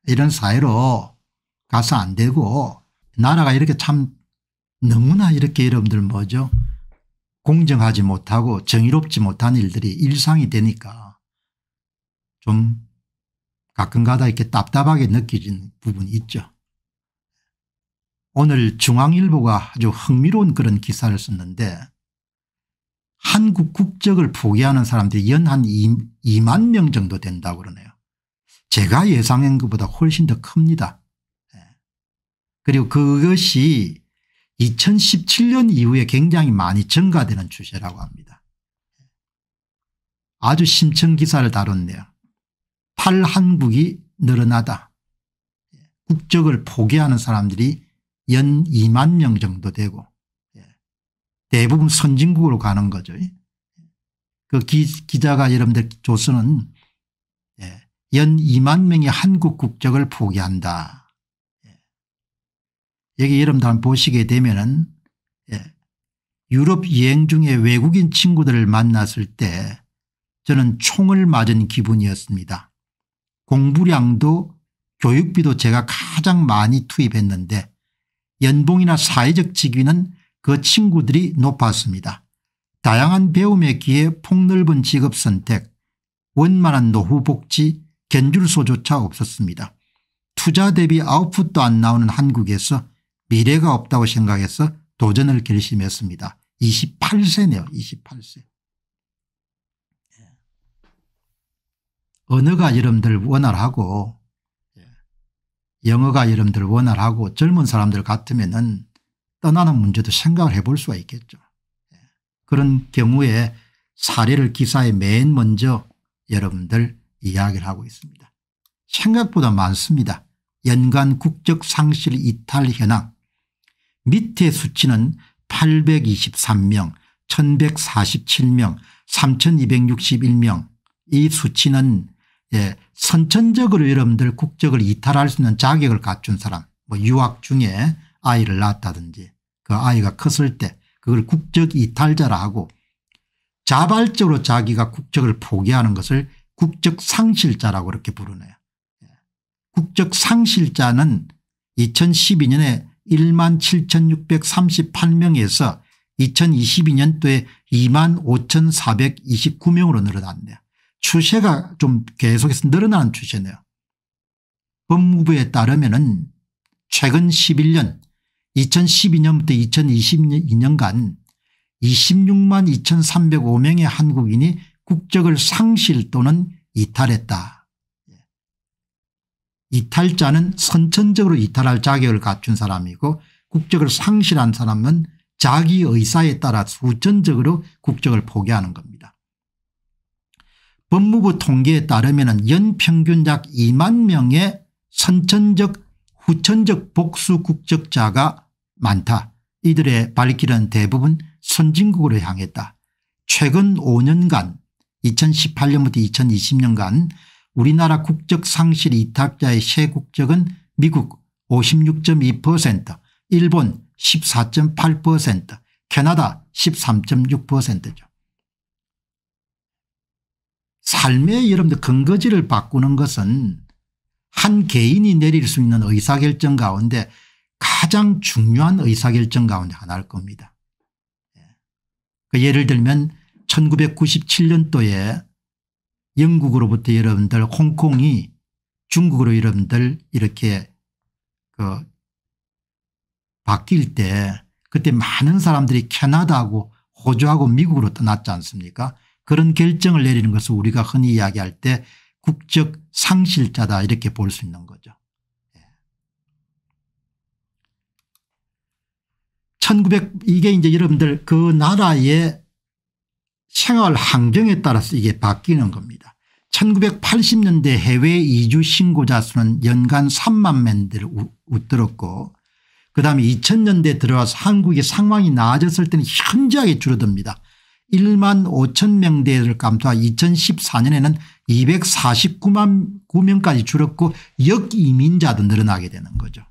S1: 이런 사회로 가서 안 되고 나라가 이렇게 참 너무나 이렇게 여러분들 뭐죠 공정하지 못하고 정의롭지 못한 일들이 일상이 되니까 좀 가끔가다 이렇게 답답하게 느껴는 부분이 있죠. 오늘 중앙일보가 아주 흥미로운 그런 기사를 썼는데 한국 국적을 포기하는 사람들이 연 한 2, 만명 정도 된다고 그러네요. 제가 예상한 것보다 훨씬 더 큽니다. 예. 그리고 그것이 2017년 이후에 굉장히 많이 증가되는 추세라고 합니다. 예. 아주 심층 기사를 다뤘네요. 팔한국이 늘어나다. 예. 국적을 포기하는 사람들이 연 2만 명 정도 되고 대부분 선진국으로 가는 거죠. 그 기, 기자가 여러분들 조선은 예, 연 2만 명이 한국 국적을 포기한다. 예. 여기 여러분들 한번 보시게 되면은 예, 유럽 여행 중에 외국인 친구들을 만났을 때 저는 총을 맞은 기분이었습니다. 공부량도 교육비도 제가 가장 많이 투입했는데 연봉이나 사회적 직위는 그 친구들이 높았습니다. 다양한 배움의기회 폭넓은 직업 선택, 원만한 노후 복지, 견줄소조차 없었습니다. 투자 대비 아웃풋도 안 나오는 한국에서 미래가 없다고 생각해서 도전을 결심했습니다. 28세네요. 28세. 예. 언어가 여러분들 원활하고 예. 영어가 여러분들 원활하고 젊은 사람들 같으면 은 떠나는 문제도 생각을 해볼 수가 있겠죠. 예. 그런 경우에 사례를 기사에 맨 먼저 여러분들 이야기를 하고 있습니다. 생각보다 많습니다. 연간 국적 상실 이탈 현황 밑에 수치는 823명 1147명 3261명 이 수치는 예, 선천적으로 여러분들 국적을 이탈할 수 있는 자격을 갖춘 사람 뭐 유학 중에 아이를 낳았다든지 그 아이가 컸을 때 그걸 국적 이탈자라 하고 자발적으로 자기가 국적을 포기하는 것을 국적 상실자라고 이렇게 부르네요. 예. 국적 상실자는 2012년에 1만 7638명에서 2022년도에 2만 5429명으로 늘어났네요. 추세가 좀 계속해서 늘어나는 추세네요. 법무부에 따르면 은 최근 11년 2012년부터 2022년간 26만 2305명의 한국인이 국적을 상실 또는 이탈했다. 예. 이탈자는 선천적으로 이탈할 자격을 갖춘 사람이고 국적을 상실한 사람은 자기 의사에 따라 후천적으로 국적을 포기하는 겁니다. 법무부 통계에 따르면 연평균 약 2만 명의 선천적 후천적 복수 국적자가 많다. 이들의 발길은 대부분 선진국으로 향했다. 최근 5년간 2018년부터 2020년간 우리나라 국적 상실 이탁자의 세국적은 미국 56.2% 일본 14.8% 캐나다 13.6%죠. 삶의 여러분들 근거지를 바꾸는 것은 한 개인이 내릴 수 있는 의사결정 가운데 가장 중요한 의사결정 가운데 하나일 겁니다. 예. 그 예를 들면 1997년도에 영국으로부터 여러분들 홍콩이 중국으로 여러분들 이렇게 그 바뀔 때 그때 많은 사람들이 캐나다하고 호주하고 미국으로 떠났지 않습니까 그런 결정을 내리는 것을 우리가 흔히 이야기할 때 국적 상실자다 이렇게 볼 수 있는 거죠. 1900 이게 이제 여러분들 그 나라의 생활 환경에 따라서 이게 바뀌는 겁니다. 1980년대 해외 이주 신고자 수는 연간 3만 명들를 웃돌었고 그다음에 2000년대 들어와서 한국의 상황이 나아졌을 때는 현저하게 줄어듭니다. 1만 5천 명대를 감소하 2014년에는 249만 9명까지 줄었고 역이민자도 늘어나게 되는 거죠.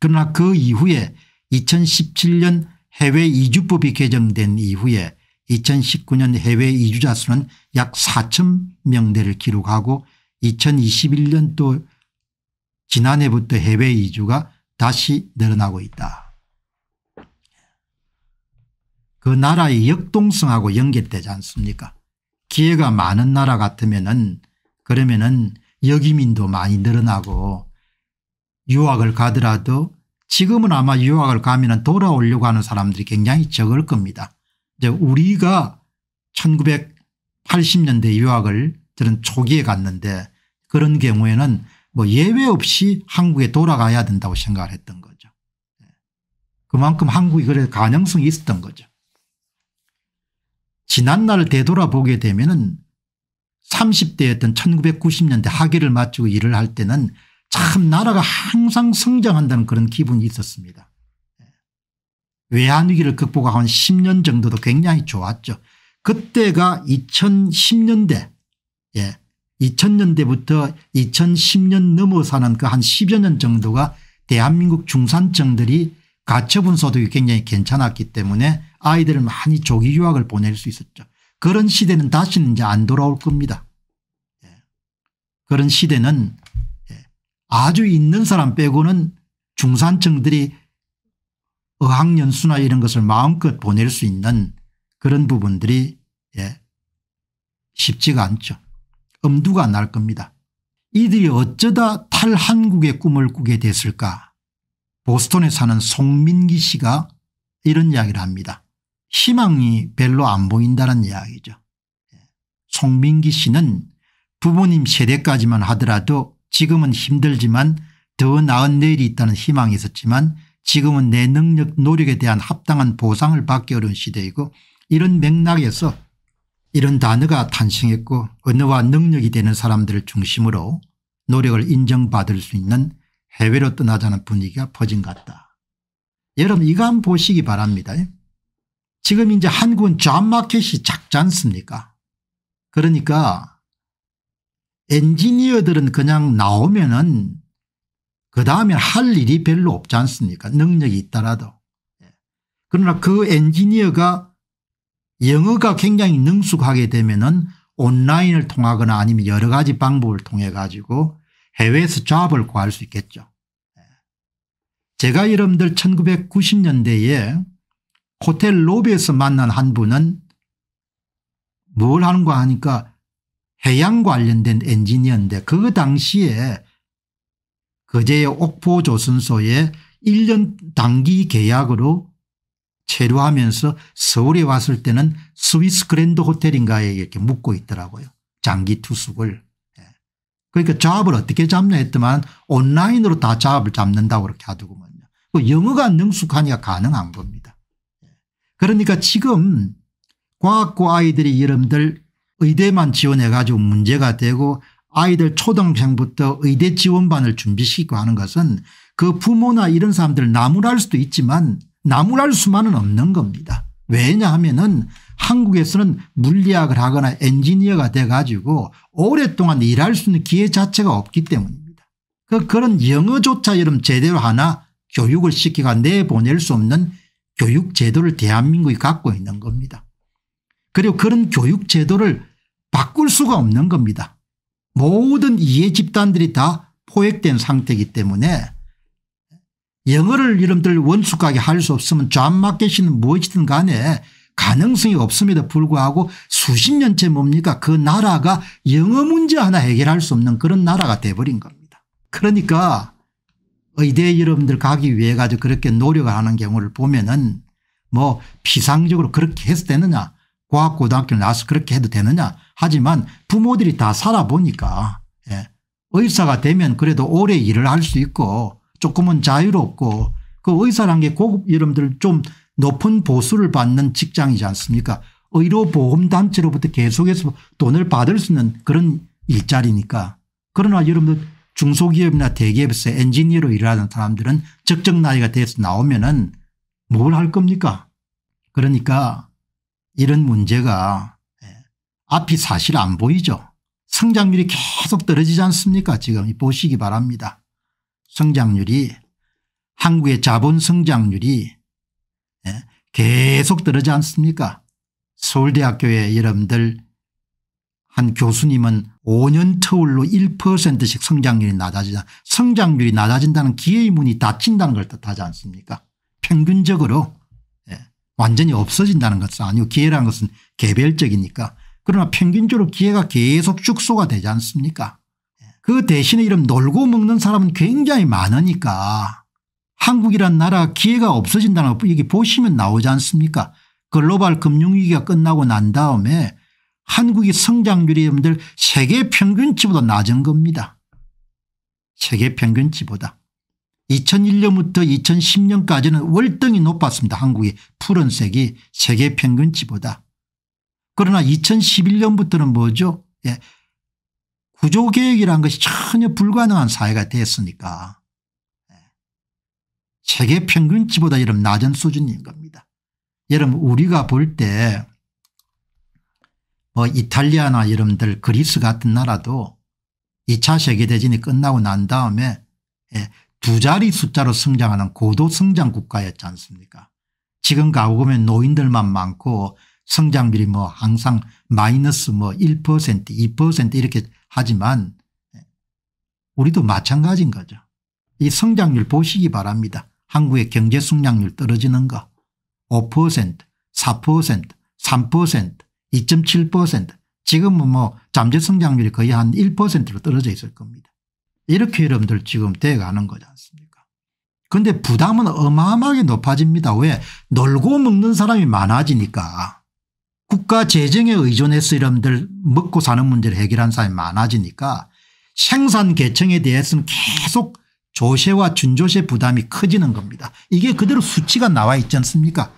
S1: 그러나 그 이후에 2017년 해외 이주법이 개정된 이후에 2019년 해외 이주자 수는 약 4천 명대를 기록하고 2 0 2 1년또 지난해부터 해외 이주가 다시 늘어나고 있다. 그 나라의 역동성하고 연계되지 않습니까 기회가 많은 나라 같으면 은 그러면 은 여기민도 많이 늘어나고 유학을 가더라도 지금은 아마 유학을 가면 돌아오려고 하는 사람들이 굉장히 적을 겁니다. 이제 우리가 1980년대 유학을 저는 초기에 갔는데 그런 경우에는 뭐 예외 없이 한국에 돌아가야 된다고 생각을 했던 거죠. 그만큼 한국이 그래 가능성이 있었던 거죠. 지난날을 되돌아보게 되면 은 30대였던 1990년대 학위를 마치고 일을 할 때는 참 나라가 항상 성장한다는 그런 기분이 있었습니다. 외환위기를 극복하고 한 10년 정도도 굉장히 좋았죠. 그때가 2010년대 예. 2000년대부터 2010년 넘어 사는 그 한 10여 년 정도가 대한민국 중산층들이 가처분 소득이 굉장히 괜찮았기 때문에 아이들을 많이 조기 유학을 보낼 수 있었죠. 그런 시대는 다시는 이제 안 돌아올 겁니다. 예. 그런 시대는 아주 있는 사람 빼고는 중산층들이 어학연수나 이런 것을 마음껏 보낼 수 있는 그런 부분들이 예, 쉽지가 않죠. 엄두가 날 겁니다. 이들이 어쩌다 탈한국의 꿈을 꾸게 됐을까 보스턴에 사는 송민기 씨가 이런 이야기를 합니다. 희망이 별로 안 보인다는 이야기죠. 예, 송민기 씨는 부모님 세대까지만 하더라도 지금은 힘들지만 더 나은 내일이 있다는 희망이 있었지만 지금은 내 능력 노력에 대한 합당한 보상을 받기 어려운 시대이고 이런 맥락에서 이런 단어가 탄생했고 언어와 능력이 되는 사람들을 중심으로 노력을 인정받을 수 있는 해외로 떠나자는 분위기가 퍼진 것 같다. 여러분 이거 한번 보시기 바랍니다. 지금 이제 한국은 잡마켓이 작지 않습니까 그러니까 엔지니어들은 그냥 나오면은 그 다음에 할 일이 별로 없지 않습니까 능력이 있다라도. 예. 그러나 그 엔지니어가 영어가 굉장히 능숙하게 되면은 온라인을 통하거나 아니면 여러 가지 방법을 통해 가지고 해외에서 조합을 구할 수 있겠죠. 예. 제가 여러분들 1990년대에 호텔 로비에서 만난 한 분은 뭘 하는가 하니까 해양 관련된 엔지니어인데 그 당시에 그제의 옥포조선소에 1년 단기 계약으로 체류하면서 서울에 왔을 때는 스위스 그랜드 호텔인가에 이렇게 묵고 있더라고요. 장기 투숙을. 예. 그러니까 잡을 어떻게 잡냐 했더만 온라인으로 다 잡을 잡는다고 그렇게 하더구먼요. 그 영어가 능숙하니까 가능한 겁니다. 예. 그러니까 지금 과학고 아이들이 여러분들 의대만 지원해가지고 문제가 되고 아이들 초등생부터 의대 지원반을 준비시키고 하는 것은 그 부모나 이런 사람들 나무랄 수도 있지만 나무랄 수만은 없는 겁니다. 왜냐하면은 한국에서는 물리학을 하거나 엔지니어가 돼가지고 오랫동안 일할 수 있는 기회 자체가 없기 때문입니다. 그 그런 영어조차 여름 제대로 하나 교육을 시키가 내보낼 수 없는 교육제도를 대한민국이 갖고 있는 겁니다. 그리고 그런 교육제도를 바꿀 수가 없는 겁니다. 모든 이해 집단들이 다 포획된 상태이기 때문에 영어를 이름들 원숙하게 할 수 없으면 좌마켓이는 무엇이든 간에 가능성이 없음에도 불구하고 수십 년째 뭡니까 그 나라가 영어 문제 하나 해결할 수 없는 그런 나라가 돼버린 겁니다. 그러니까 의대 여러분들 가기 위해 가지고 그렇게 노력을 하는 경우를 보면은 뭐 피상적으로 그렇게 해서 되느냐 과학고등학교를 나와서 그렇게 해도 되느냐 하지만 부모들이 다 살아보니까 예. 의사가 되면 그래도 오래 일을 할 수 있고 조금은 자유롭고 그 의사란 게 고급 여러분들 좀 높은 보수를 받는 직장이지 않습니까 의료보험단체로부터 계속해서 돈을 받을 수 있는 그런 일자리니까 그러나 여러분들 중소기업이나 대기업에서 엔지니어로 일하는 사람들은 적정 나이가 돼서 나오면 은뭘 할 겁니까 그러니까 이런 문제가 예, 앞이 사실 안 보이죠. 성장률이 계속 떨어지지 않습니까 지금 보시기 바랍니다. 성장률이 한국의 자본 성장률이 예, 계속 떨어지 않습니까 서울대학교에 여러분들 한 교수님은 5년 터울로 1%씩 성장률이 낮아지다 성장률이 낮아진다는 기회의 문이 닫힌다는 걸 뜻하지 않습니까 평균적으로 완전히 없어진다는 것은 아니고 기회라는 것은 개별적이니까 그러나 평균적으로 기회가 계속 축소가 되지 않습니까 그 대신에 이런 놀고 먹는 사람은 굉장히 많으니까 한국이란 나라 기회가 없어진다는 것 여기 보시면 나오지 않습니까 글로벌 금융위기가 끝나고 난 다음에 한국이 성장률이 여러분들 세계 평균치보다 낮은 겁니다. 세계 평균치보다. 2001년부터 2010년까지는 월등히 높았습니다. 한국의 푸른색이 세계 평균치보다. 그러나 2011년부터는 뭐죠? 예. 구조개혁이라는 것이 전혀 불가능한 사회가 됐으니까 예. 세계 평균치보다 여러분 낮은 수준인 겁니다. 여러분 우리가 볼때 뭐 이탈리아나 여러분들 그리스 같은 나라도 2차 세계대전이 끝나고 난 다음에 예, 두 자리 숫자로 성장하는 고도 성장 국가였지 않습니까 지금 가고 보면 노인들만 많고 성장률이 뭐 항상 마이너스 뭐 1% 2% 이렇게 하지만 우리도 마찬가지인 거죠. 이 성장률 보시기 바랍니다. 한국의 경제 성장률 떨어지는 거 5%, 4%, 3%, 2.7% 지금은 뭐 잠재 성장률이 거의 한 1%로 떨어져 있을 겁니다. 이렇게 여러분들 지금 돼가는 거지 않습니까 근데 부담은 어마어마하게 높아집니다. 왜 놀고 먹는 사람이 많아지니까 국가 재정에 의존해서 여러분들 먹고 사는 문제를 해결한 사람이 많아지니까 생산 계층에 대해서는 계속 조세와 준조세 부담이 커지는 겁니다. 이게 그대로 수치가 나와 있지 않습니까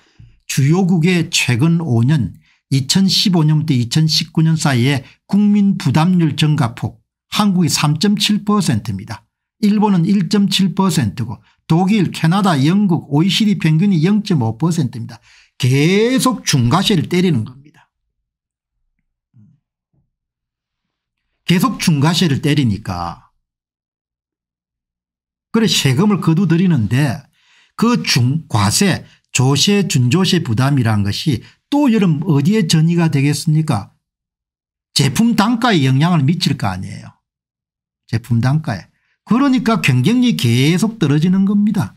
S1: 주요국의 최근 5년 2015년부터 2019년 사이에 국민 부담률 증가폭 한국이 3.7%입니다. 일본은 1.7%고 독일, 캐나다, 영국, OECD 평균이 0.5%입니다. 계속 중과세를 때리는 겁니다. 계속 중과세를 때리니까 그래 세금을 거두드리는데 그 중과세 조세 준조세 부담이란 것이 또 여러분 어디에 전이가 되겠습니까 제품 단가에 영향을 미칠 거 아니에요. 제품 단가에. 그러니까 경쟁력이 계속 떨어지는 겁니다.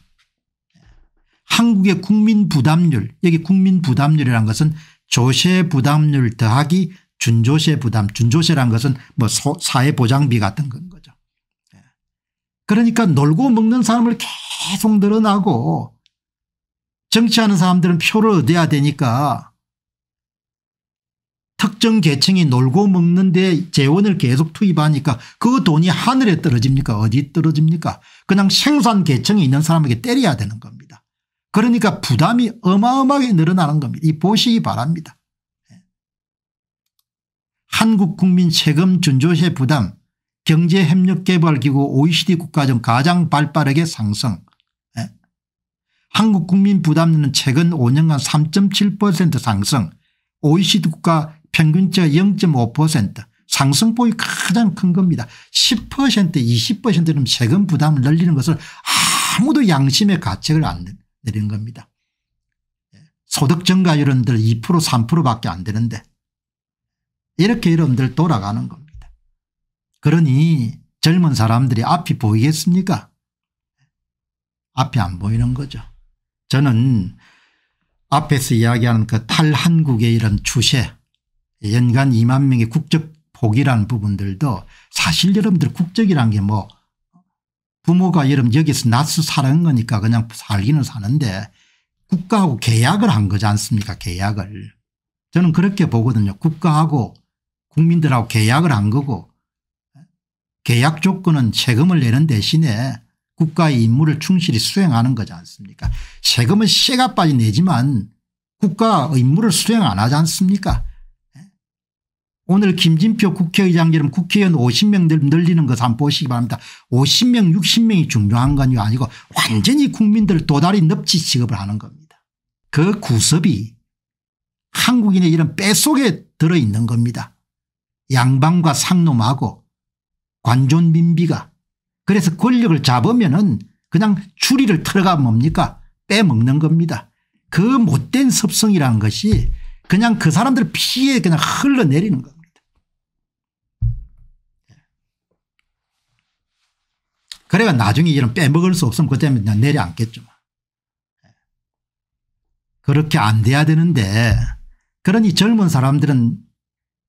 S1: 한국의 국민 부담률 여기 국민 부담률이란 것은 조세 부담률 더하기 준조세 부담 준조세란 것은 뭐 사회보장비 같은 건 거죠. 예. 그러니까 놀고 먹는 사람을 계속 늘어나고 정치하는 사람들은 표를 얻어야 되니까 특정 계층이 놀고 먹는데 재원을 계속 투입하니까 그 돈이 하늘에 떨어집니까 어디 떨어집니까 그냥 생산 계층이 있는 사람에게 때려야 되는 겁니다. 그러니까 부담이 어마어마하게 늘어나는 겁니다. 이 보시기 바랍니다. 예. 한국국민 세금 준조세 부담 경제협력개발기구 OECD 국가 중 가장 발빠르게 상승 예. 한국국민 부담은 최근 5년간 3.7% 상승 OECD 국가 평균치가 0.5% 상승폭이 가장 큰 겁니다. 10% 20%는 세금 부담을 늘리는 것을 아무도 양심의 가책을 안 내리는 겁니다. 예, 소득 증가율은 늘2% 3%밖에 안 되는데 이렇게 이런들 돌아가는 겁니다. 그러니 젊은 사람들이 앞이 보이겠습니까 앞이 안 보이는 거죠. 저는 앞에서 이야기하는 그 탈한국의 이런 추세 연간 2만 명의 국적 포기라는 부분들도 사실 여러분들 국적이란 게 뭐 부모가 여러분 여기서 낯서 사는 거니까 그냥 살기는 사는데 국가하고 계약을 한 거지 않습니까 계약을. 저는 그렇게 보거든요. 국가하고 국민들하고 계약을 한 거고 계약 조건은 세금을 내는 대신에 국가의 임무를 충실히 수행하는 거지 않습니까 세금은 세가 빠지 내지만 국가 임무를 수행 안 하지 않습니까 오늘 김진표 국회의장처럼 국회의원 50명들 늘리는 것 한번 보시기 바랍니다. 50명 60명이 중요한 건 아니고 완전히 국민들 도다리 넙지 취급을 하는 겁니다. 그 구섭이 한국인의 이런 뼛속에 들어있는 겁니다. 양반과 상놈하고 관존민비가 그래서 권력을 잡으면 은 그냥 추리를 틀어가 뭡니까 빼먹는 겁니다. 그 못된 섭성이라는 것이 그냥 그 사람들 피해 그냥 흘러내리는 것. 그래야 그러니까 나중에 이런 빼먹을 수 없으면 그때는 내려앉겠죠. 그렇게 안 돼야 되는데 그러니 젊은 사람들은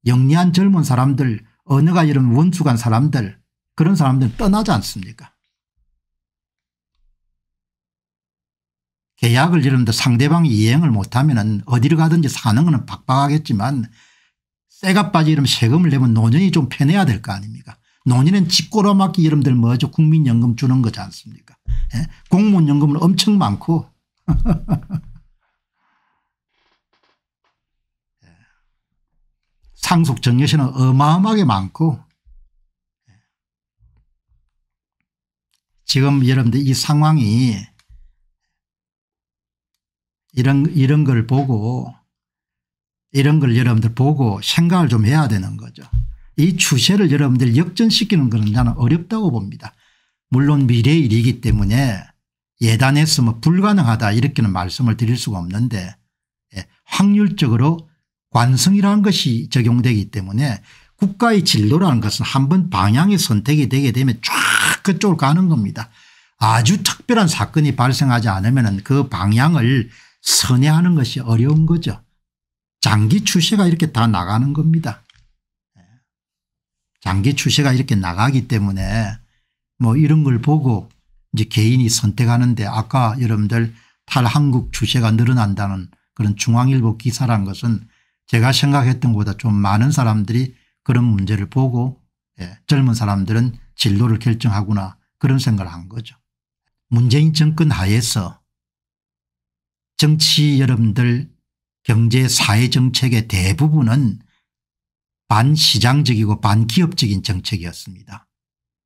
S1: 영리한 젊은 사람들 언어가 이런 원숙한 사람들 그런 사람들은 떠나지 않습니까 계약을 이름데 상대방이 이행을 못하면 어디로 가든지 사는 것은 박박하겠지만 쇠가 빠지 이름 세금을 내면 노년이 좀 편해야 될 거 아닙니까 논의는 집꼬라막기 이름들 뭐죠 국민연금 주는 거지 않습니까 예? 공무원 연금은 엄청 많고 예. 상속 정여신은 어마어마하게 많고 예. 지금 여러분들 이 상황이 이런 이런 걸 보고 이런 걸 여러분들 보고 생각을 좀 해야 되는 거죠. 이 추세를 여러분들 역전시키는 것은 나는 어렵다고 봅니다. 물론 미래의 일이기 때문에 예단해서 뭐 불가능하다 이렇게는 말씀을 드릴 수가 없는데 예, 확률적으로 관성이라는 것이 적용되기 때문에 국가의 진로라는 것은 한번 방향의 선택이 되게 되면 쫙 그쪽으로 가는 겁니다. 아주 특별한 사건이 발생하지 않으면 그 방향을 선회하는 것이 어려운 거죠. 장기 추세가 이렇게 다 나가는 겁니다. 장기 추세가 이렇게 나가기 때문에 뭐 이런 걸 보고 이제 개인이 선택하는데 아까 여러분들 탈한국 추세가 늘어난다는 그런 중앙일보 기사란 것은 제가 생각했던 것보다 좀 많은 사람들이 그런 문제를 보고 예, 젊은 사람들은 진로를 결정하구나 그런 생각을 한 거죠. 문재인 정권 하에서 정치 여러분들 경제 사회 정책의 대부분은 반시장적이고 반기업적인 정책이었습니다.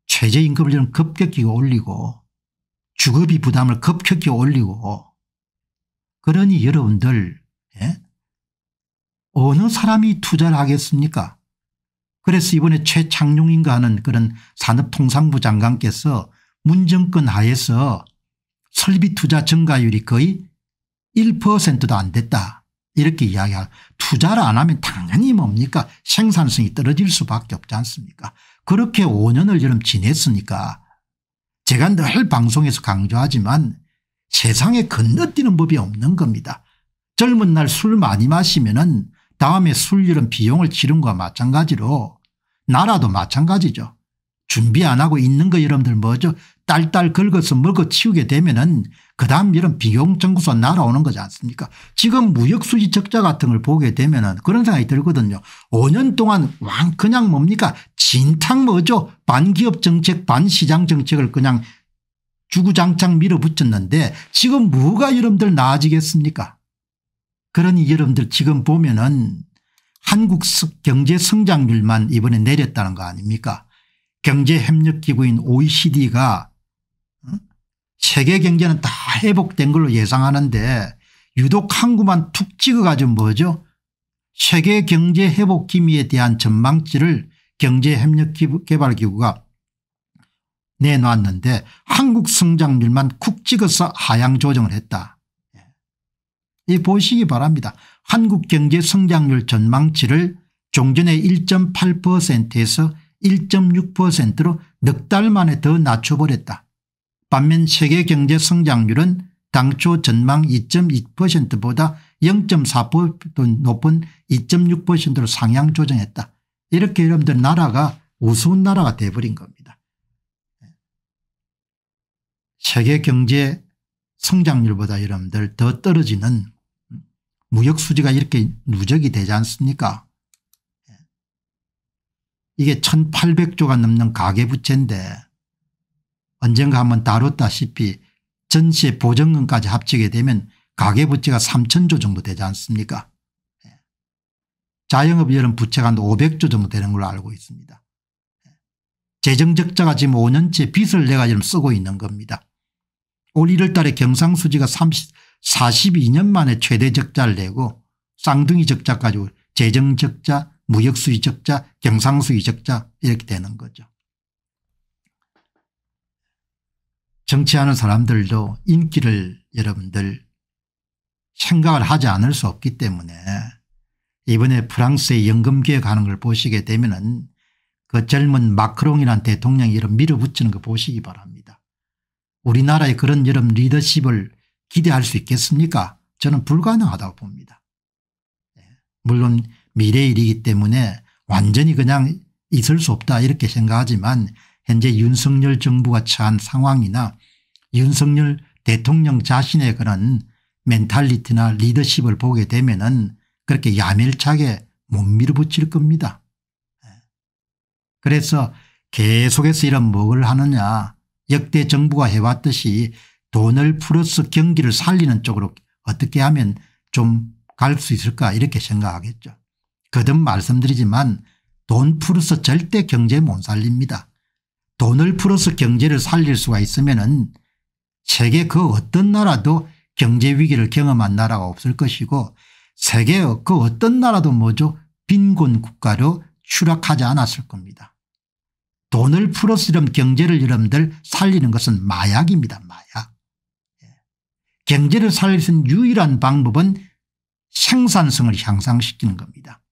S1: 최저임금을 좀 급격히 올리고 주급이 부담을 급격히 올리고 그러니 여러분들 예? 어느 사람이 투자를 하겠습니까 그래서 이번에 최창룡인가 하는 그런 산업통상부 장관께서 문정권 하에서 설비 투자 증가율이 거의 1%도 안 됐다. 이렇게 이야기할 투자를 안 하면 당연히 뭡니까 생산성이 떨어질 수밖에 없지 않습니까 그렇게 5년을 여름 지냈으니까 제가 늘 방송에서 강조하지만 세상에 건너뛰는 법이 없는 겁니다. 젊은 날 술 많이 마시면 은 다음에 술 이런 비용을 치른 거와 마찬가지로 나라도 마찬가지죠. 준비 안 하고 있는 거 여러분들 뭐죠 딸딸 긁어서 먹어치우게 되면은 그 다음 이런 비용정구서 날아오는 거지 않습니까 지금 무역수지 적자 같은 걸 보게 되면은 그런 생각이 들거든요 5년 동안 왕 그냥 뭡니까 진탕 뭐죠 반기업 정책 반시장 정책을 그냥 주구장창 밀어붙였는데 지금 뭐가 여러분들 나아지겠습니까 그러니 여러분들 지금 보면은 한국 경제 성장률만 이번에 내렸다는 거 아닙니까 경제협력기구인 OECD가 세계 경제는 다 회복된 걸로 예상하는데 유독 한국만 툭 찍어가지고 뭐죠 세계 경제 회복 기미에 대한 전망치를 경제협력개발기구가 내놨는데 한국 성장률만 쿡 찍어서 하향 조정을 했다. 예. 이 보시기 바랍니다. 한국 경제 성장률 전망치를 종전의 1.8%에서 1.6%로 넉 달 만에 더 낮춰버렸다. 반면 세계 경제 성장률은 당초 전망 2.2%보다 0.4% 높은 2.6%로 상향 조정했다. 이렇게 여러분들 나라가 우스운 나라가 돼버린 겁니다. 세계 경제 성장률보다 여러분들 더 떨어지는 무역 수지가 이렇게 누적이 되지 않습니까? 이게 1800조가 넘는 가계부채인데 언젠가 한번 다뤘다시피 전체 보정금까지 합치게 되면 가계부채가 3천조 정도 되지 않습니까 예. 자영업이율 부채가 한 500조 정도 되는 걸로 알고 있습니다. 예. 재정적자가 지금 5년째 빚을 내가 지금 쓰고 있는 겁니다. 올 1월 달에 경상수지가 30, 42년 만에 최대 적자를 내고 쌍둥이 적자까지 재정적자, 무역수지 적자, 경상수지 적자 이렇게 되는 거죠. 정치하는 사람들도 인기를 여러분들 생각을 하지 않을 수 없기 때문에 이번에 프랑스의 연금개혁하는 걸 보시게 되면 은그 젊은 마크롱이란 대통령이 름 밀어붙이는 거 보시기 바랍니다. 우리나라의 그런 이름 리더십을 기대할 수 있겠습니까 저는 불가능하다고 봅니다. 예. 물론 미래 일이기 때문에 완전히 그냥 있을 수 없다 이렇게 생각하지만 현재 윤석열 정부가 처한 상황이나 윤석열 대통령 자신의 그런 멘탈리티나 리더십을 보게 되면 은 그렇게 야밀차게못 밀어붙일 겁니다. 예. 그래서 계속해서 이런 뭐를 하느냐 역대 정부가 해왔듯이 돈을 풀어서 경기를 살리는 쪽으로 어떻게 하면 좀 갈 수 있을까 이렇게 생각하겠죠. 거듭 말씀드리지만 돈 풀어서 절대 경제 못 살립니다. 돈을 풀어서 경제를 살릴 수가 있으면 은 세계 그 어떤 나라도 경제 위기를 경험한 나라가 없을 것이고 세계 그 어떤 나라도 뭐죠 빈곤 국가로 추락하지 않았을 겁니다. 돈을 풀었으렴 경제를 여러분들 살리는 것은 마약입니다. 마약. 예. 경제를 살릴 는 유일한 방법은 생산성을 향상시키는 겁니다.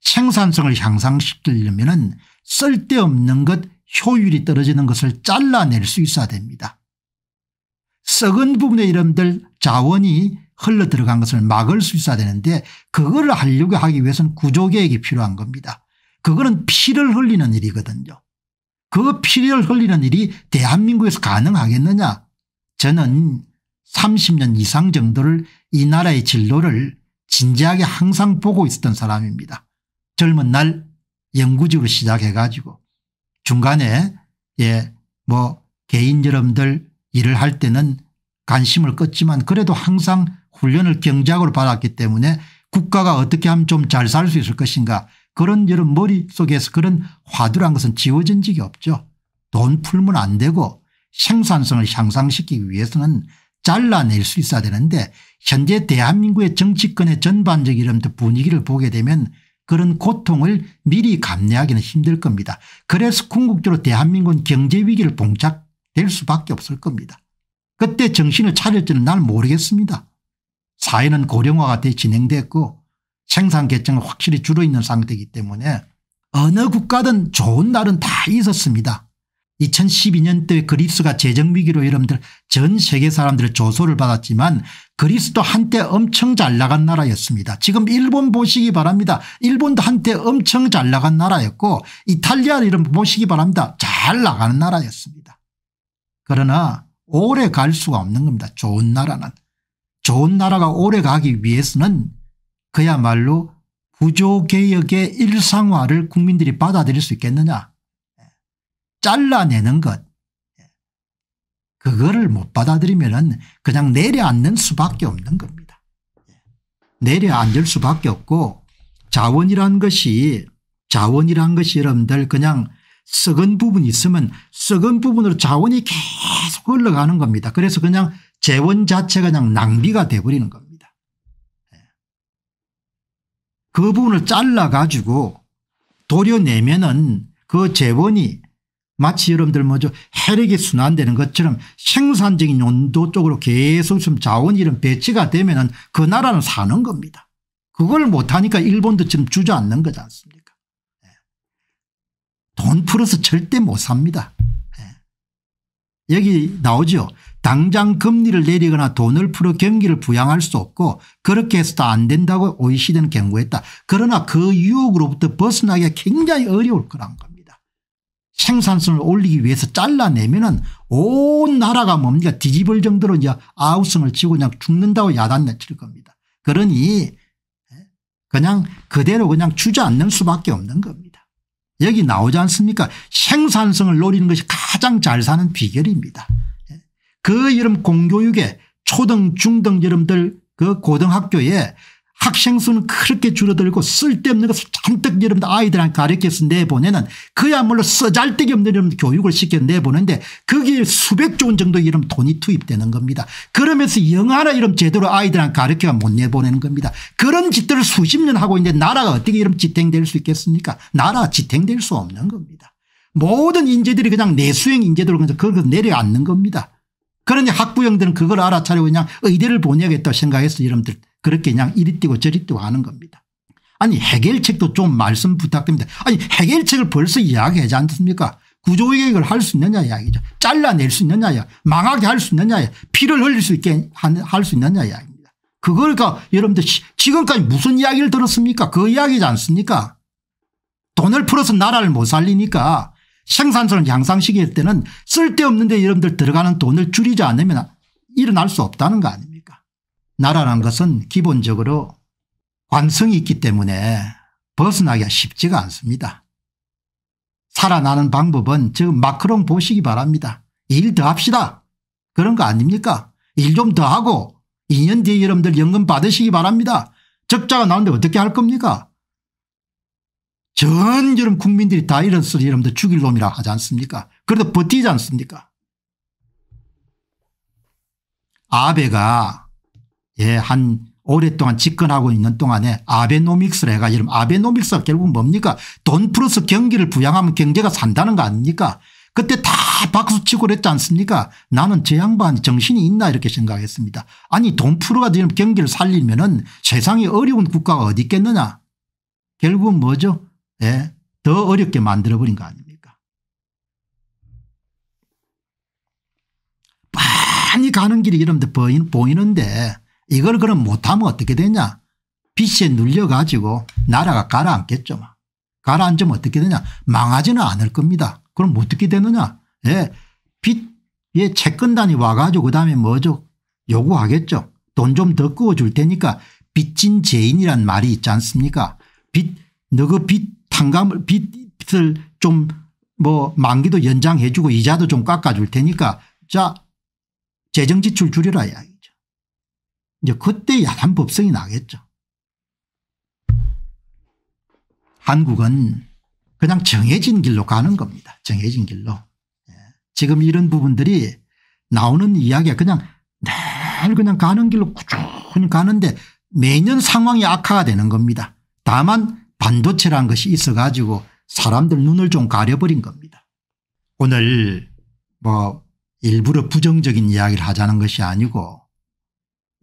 S1: 생산성을 향상시키려면 쓸데없는 것 효율이 떨어지는 것을 잘라낼 수 있어야 됩니다. 썩은 부분의 이름들 자원이 흘러 들어간 것을 막을 수 있어야 되는데 그걸 하려고 하기 위해서는 구조개혁이 필요한 겁니다. 그거는 피를 흘리는 일이거든요. 그 피를 흘리는 일이 대한민국에서 가능하겠느냐 저는 30년 이상 정도를 이 나라의 진로를 진지하게 항상 보고 있었던 사람입니다. 젊은 날 연구직으로 시작해 가지고 중간에 예뭐 개인 여러분들 일을 할 때는 관심을 껐지만 그래도 항상 훈련을 경작학으로 받았기 때문에 국가가 어떻게 하면 좀 잘 살 수 있을 것인가 그런 여러 머릿속에서 그런 화두란 것은 지워진 적이 없죠. 돈 풀면 안 되고 생산성을 향상시키기 위해서는 잘라낼 수 있어야 되는데 현재 대한민국의 정치권의 전반적 이런 분위기를 보게 되면 그런 고통을 미리 감내하기는 힘들 겁니다. 그래서 궁극적으로 대한민국은 경제 위기를 봉착 될 수밖에 없을 겁니다. 그때 정신을 차릴지는 날 모르겠습니다. 사회는 고령화가 돼 진행됐고 생산 계층은 확실히 줄어있는 상태이기 때문에 어느 국가든 좋은 날은 다 있었습니다. 2012년도에 그리스가 재정위기로 여러분들 전 세계 사람들의 조소를 받았지만 그리스도 한때 엄청 잘 나간 나라였습니다. 지금 일본 보시기 바랍니다. 일본도 한때 엄청 잘 나간 나라였고 이탈리아 이름 보시기 바랍니다. 잘 나가는 나라였습니다. 그러나 오래 갈 수가 없는 겁니다. 좋은 나라는. 좋은 나라가 오래 가기 위해서는 그야말로 구조개혁의 일상화를 국민들이 받아들일 수 있겠느냐. 예. 잘라내는 것. 예. 그거를 못 받아들이면 그냥 내려앉는 수밖에 없는 겁니다. 예. 내려앉을 수밖에 없고 자원이란 것이 자원이란 것이 여러분들 그냥 썩은 부분이 있으면 썩은 부분으로 자원이 계속 흘러가는 겁니다. 그래서 그냥 재원 자체가 그냥 낭비가 돼버리는 겁니다. 예. 그 부분을 잘라가지고 도려내면은 그 재원이 마치 여러분들 뭐죠 혈액이 순환되는 것처럼 생산적인 용도 쪽으로 계속 좀 자원 이런 이 배치가 되면은 그 나라는 사는 겁니다. 그걸 못하니까 일본도 지금 주저앉는 거지 않습니까? 돈 풀어서 절대 못 삽니다. 예. 여기 나오죠. 당장 금리를 내리거나 돈을 풀어 경기를 부양할 수 없고 그렇게 해서도 안 된다고 OECD는 경고했다. 그러나 그 유혹으로부터 벗어나기가 굉장히 어려울 거란 겁니다. 생산성을 올리기 위해서 잘라내면 은온 나라가 뭡니까 뒤집을 정도로 이제 아우성을 치고 그냥 죽는다고 야단내칠 겁니다. 그러니 예, 그냥 그대로 그냥 주저앉는 수밖에 없는 겁니다. 여기 나오지 않습니까 생산성을 노리는 것이 가장 잘 사는 비결입니다. 예. 그 여름 공교육에 초등 중등 여름들그 고등학교에 학생 수는 그렇게 줄어들고 쓸데없는 것을 잔뜩 여러분들 아이들한테 가르쳐서 내보내는 그야말로 써잘데기 없는 여러분 교육을 시켜 내보는데 거기에 수백조 원 정도 이름 돈이 투입되는 겁니다. 그러면서 영화나 이름 제대로 아이들한테 가르쳐 못 내보내는 겁니다. 그런 짓들을 수십 년 하고 있는데 나라가 어떻게 이름 지탱될 수 있겠습니까 나라 가 지탱될 수 없는 겁니다. 모든 인재들이 그냥 내수행 인재들로 그냥 그걸 내려앉는 겁니다. 그러니 학부형들은 그걸 알아차리고 그냥 의대를 보내야겠다 생각해서 여러분들 그렇게 그냥 이리 뛰고 저리 뛰고 하는 겁니다. 아니 해결책도 좀 말씀 부탁드립니다. 아니 해결책을 벌써 이야기하지 않습니까 구조개혁을 할 수 있느냐 이야기죠. 잘라낼 수 있느냐 야 망하게 할 수 있느냐 야 피를 흘릴 수 있게 할 수 있느냐 이야기입니다. 그걸 까 여러분들 지금까지 무슨 이야기를 들었습니까 그 이야기지 않습니까 돈을 풀어서 나라를 못 살리니까 생산성 양상시킬 때는 쓸데없는데 여러분들 들어가는 돈을 줄이지 않으면 일어날 수 없다는 거 아닙니까 나라란 것은 기본적으로 관성이 있기 때문에 벗어나기가 쉽지가 않습니다. 살아나는 방법은 지금 마크롱 보시기 바랍니다. 일 더 합시다. 그런 거 아닙니까? 일 좀 더 하고 2년 뒤에 여러분들 연금 받으시기 바랍니다. 적자가 나는데 어떻게 할 겁니까? 전 여러분 국민들이 다 이런 소리 여러분들 죽일 놈이라 하지 않습니까? 그래도 버티지 않습니까? 아베가 예, 한 오랫동안 집권하고 있는 동안에 아베노믹스를 해가 여러 아베노믹스가 결국 뭡니까 돈 플러스 경기를 부양하면 경제가 산다는 거 아닙니까 그때 다 박수치고 그랬지 않습니까 나는 저 양반 정신이 있나 이렇게 생각했습니다 아니 돈 풀어가 지금 경기를 살리면 은 세상에 어려운 국가가 어디 있겠느냐 결국은 뭐죠 예, 더 어렵게 만들어버린 거 아닙니까 많이 가는 길이 이런데 보이는데 이걸 그럼 못하면 어떻게 되냐 빚에 눌려가지고 나라가 가라앉겠죠. 가라앉으면 어떻게 되냐 망하지는 않을 겁니다. 그럼 뭐 어떻게 되느냐 예, 빚에 채권단이 와가지고 그다음에 뭐죠 요구하겠죠. 돈 좀더 구워줄 테니까 빚진 죄인이란 말이 있지 않습니까 빚 너 그 빚 탕감을 빚을 좀 뭐 만기도 연장해 주고 이자도 좀 깎아줄 테니까 자 재정지출 줄이라 이야기 이제 그때 야단 법성이 나겠죠. 한국은 그냥 정해진 길로 가는 겁니다. 정해진 길로. 예. 지금 이런 부분들이 나오는 이야기가 그냥 늘 그냥 가는 길로 꾸준히 가는데 매년 상황이 악화가 되는 겁니다. 다만 반도체라는 것이 있어 가지고 사람들 눈을 좀 가려버린 겁니다. 오늘 뭐 일부러 부정적인 이야기를 하자는 것이 아니고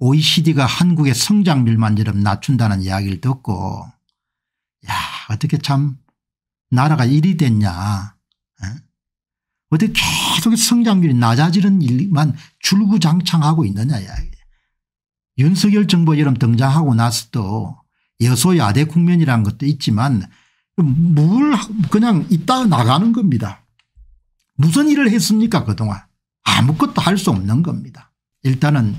S1: OECD가 한국의 성장률만 이름 낮춘다는 이야기를 듣고 야 어떻게 참 나라가 일이 됐냐 예? 어떻게 계속 성장률이 낮아지는 일만 줄구장창하고 있느냐 이야기 윤석열 정부 이름 등장하고 나서도 여소야대 국면이라는 것도 있지만 물 그냥 있다 나가는 겁니다. 무슨 일을 했습니까 그동안 아무것도 할 수 없는 겁니다. 일단은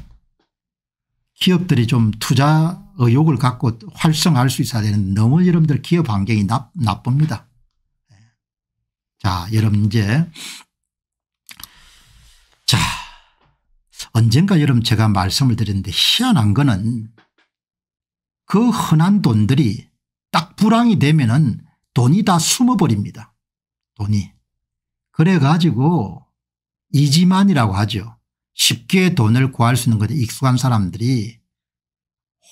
S1: 기업들이 좀 투자 의욕을 갖고 활성화할 수 있어야 되는데 너무 여러분들 기업 환경이 나, 나쁩니다. 자 여러분 이제 자 언젠가 여러분 제가 말씀을 드렸는데 희한한 거는 그 흔한 돈들이 딱 불황이 되면 은 돈이 다 숨어버립니다. 돈이. 그래가지고 이지만이라고 하죠. 쉽게 돈을 구할 수 있는 것에 익숙한 사람들이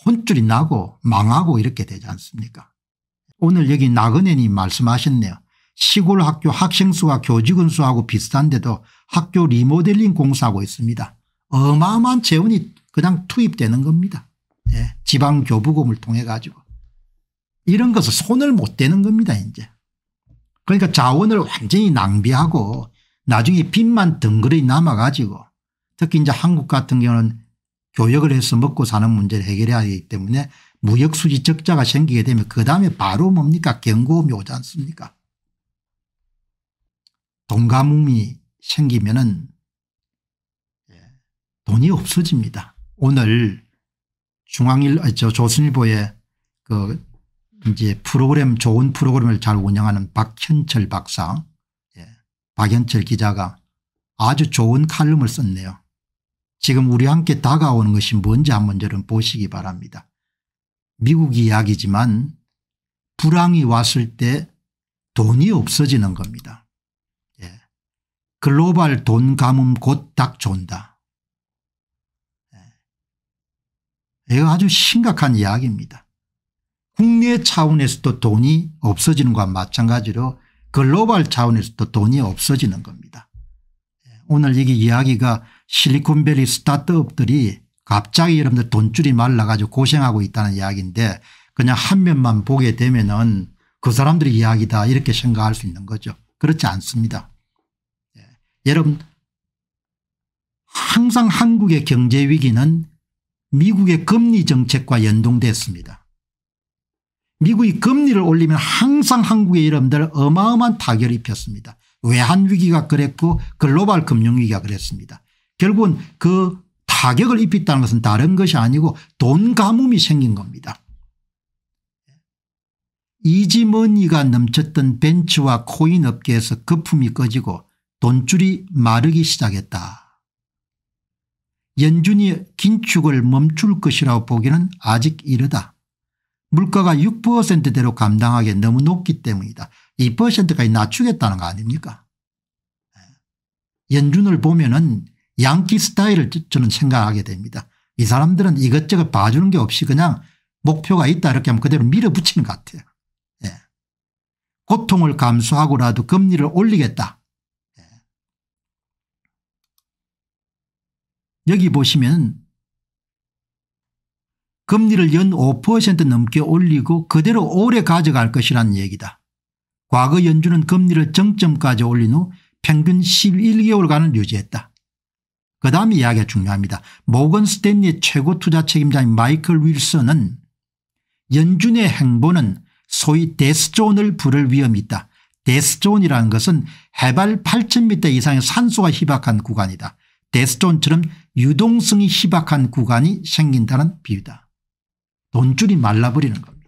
S1: 혼쭐이 나고 망하고 이렇게 되지 않습니까 오늘 여기 나그네님 말씀하셨네요. 시골 학교 학생 수와 교직원 수하고 비슷한데도 학교 리모델링 공사하고 있습니다. 어마어마한 재원이 그냥 투입되는 겁니다. 예. 지방교부금을 통해 가지고. 이런 것을 손을 못 대는 겁니다 이제. 그러니까 자원을 완전히 낭비하고 나중에 빚만 덩그러니 남아가지고 특히 이제 한국 같은 경우는 교역을 해서 먹고 사는 문제를 해결해야 하기 때문에 무역수지 적자가 생기게 되면 그 다음에 바로 뭡니까 경고음이 오지 않습니까 돈가뭄이 생기면 은 예, 돈이 없어집니다. 오늘 중앙일 저 조선일보에 그 이제 프로그램 좋은 프로그램을 잘 운영하는 박현철 박사 예. 박현철 기자가 아주 좋은 칼럼을 썼네요. 지금 우리 함께 다가오는 것이 뭔지 한번 여러분 보시기 바랍니다. 미국 이야기지만 불황이 왔을 때 돈이 없어지는 겁니다. 예. 글로벌 돈 가뭄 곧 딱존다 예. 이거 아주 심각한 이야기입니다. 국내 차원에서도 돈이 없어지는 것과 마찬가지로 글로벌 차원에서도 돈이 없어지는 겁니다. 예. 오늘 이게 이야기가 실리콘밸리 스타트업들이 갑자기 여러분들 돈줄이 말라가지고 고생하고 있다는 이야기인데 그냥 한 면만 보게 되면은 그 사람들의 이야기다 이렇게 생각할 수 있는 거죠. 그렇지 않습니다. 예. 여러분 항상 한국의 경제 위기는 미국의 금리 정책과 연동됐습니다. 미국이 금리를 올리면 항상 한국의 여러분들 어마어마한 타격을 입혔습니다. 외환위기가 그랬고 글로벌 금융위기가 그랬습니다. 결국은 그 타격을 입혔다는 것은 다른 것이 아니고 돈 가뭄이 생긴 겁니다. 이지머니가 넘쳤던 벤츠와 코인 업계에서 거품이 꺼지고 돈줄이 마르기 시작했다. 연준이 긴축을 멈출 것이라고 보기는 아직 이르다. 물가가 6%대로 감당하기에 너무 높기 때문이다. 2%까지 낮추겠다는 거 아닙니까? 예. 연준을 보면 은 양키 스타일을 저는 생각하게 됩니다. 이 사람들은 이것저것 봐주는 게 없이 그냥 목표가 있다 이렇게 하면 그대로 밀어붙이는 것 같아요. 예. 고통을 감수하고라도 금리를 올리겠다. 예. 여기 보시면 금리를 연 5% 넘게 올리고 그대로 오래 가져갈 것이라는 얘기다. 과거 연준은 금리를 정점까지 올린 후 평균 11개월간을 유지했다. 그 다음 이야기가 중요합니다. 모건 스탠리 최고 투자 책임자인 마이클 윌슨은 연준의 행보는 소위 데스존을 부를 위험이 있다. 데스존이라는 것은 해발 8,000m 이상의 산소가 희박한 구간이다. 데스존처럼 유동성이 희박한 구간이 생긴다는 비유다. 돈줄이 말라버리는 겁니다.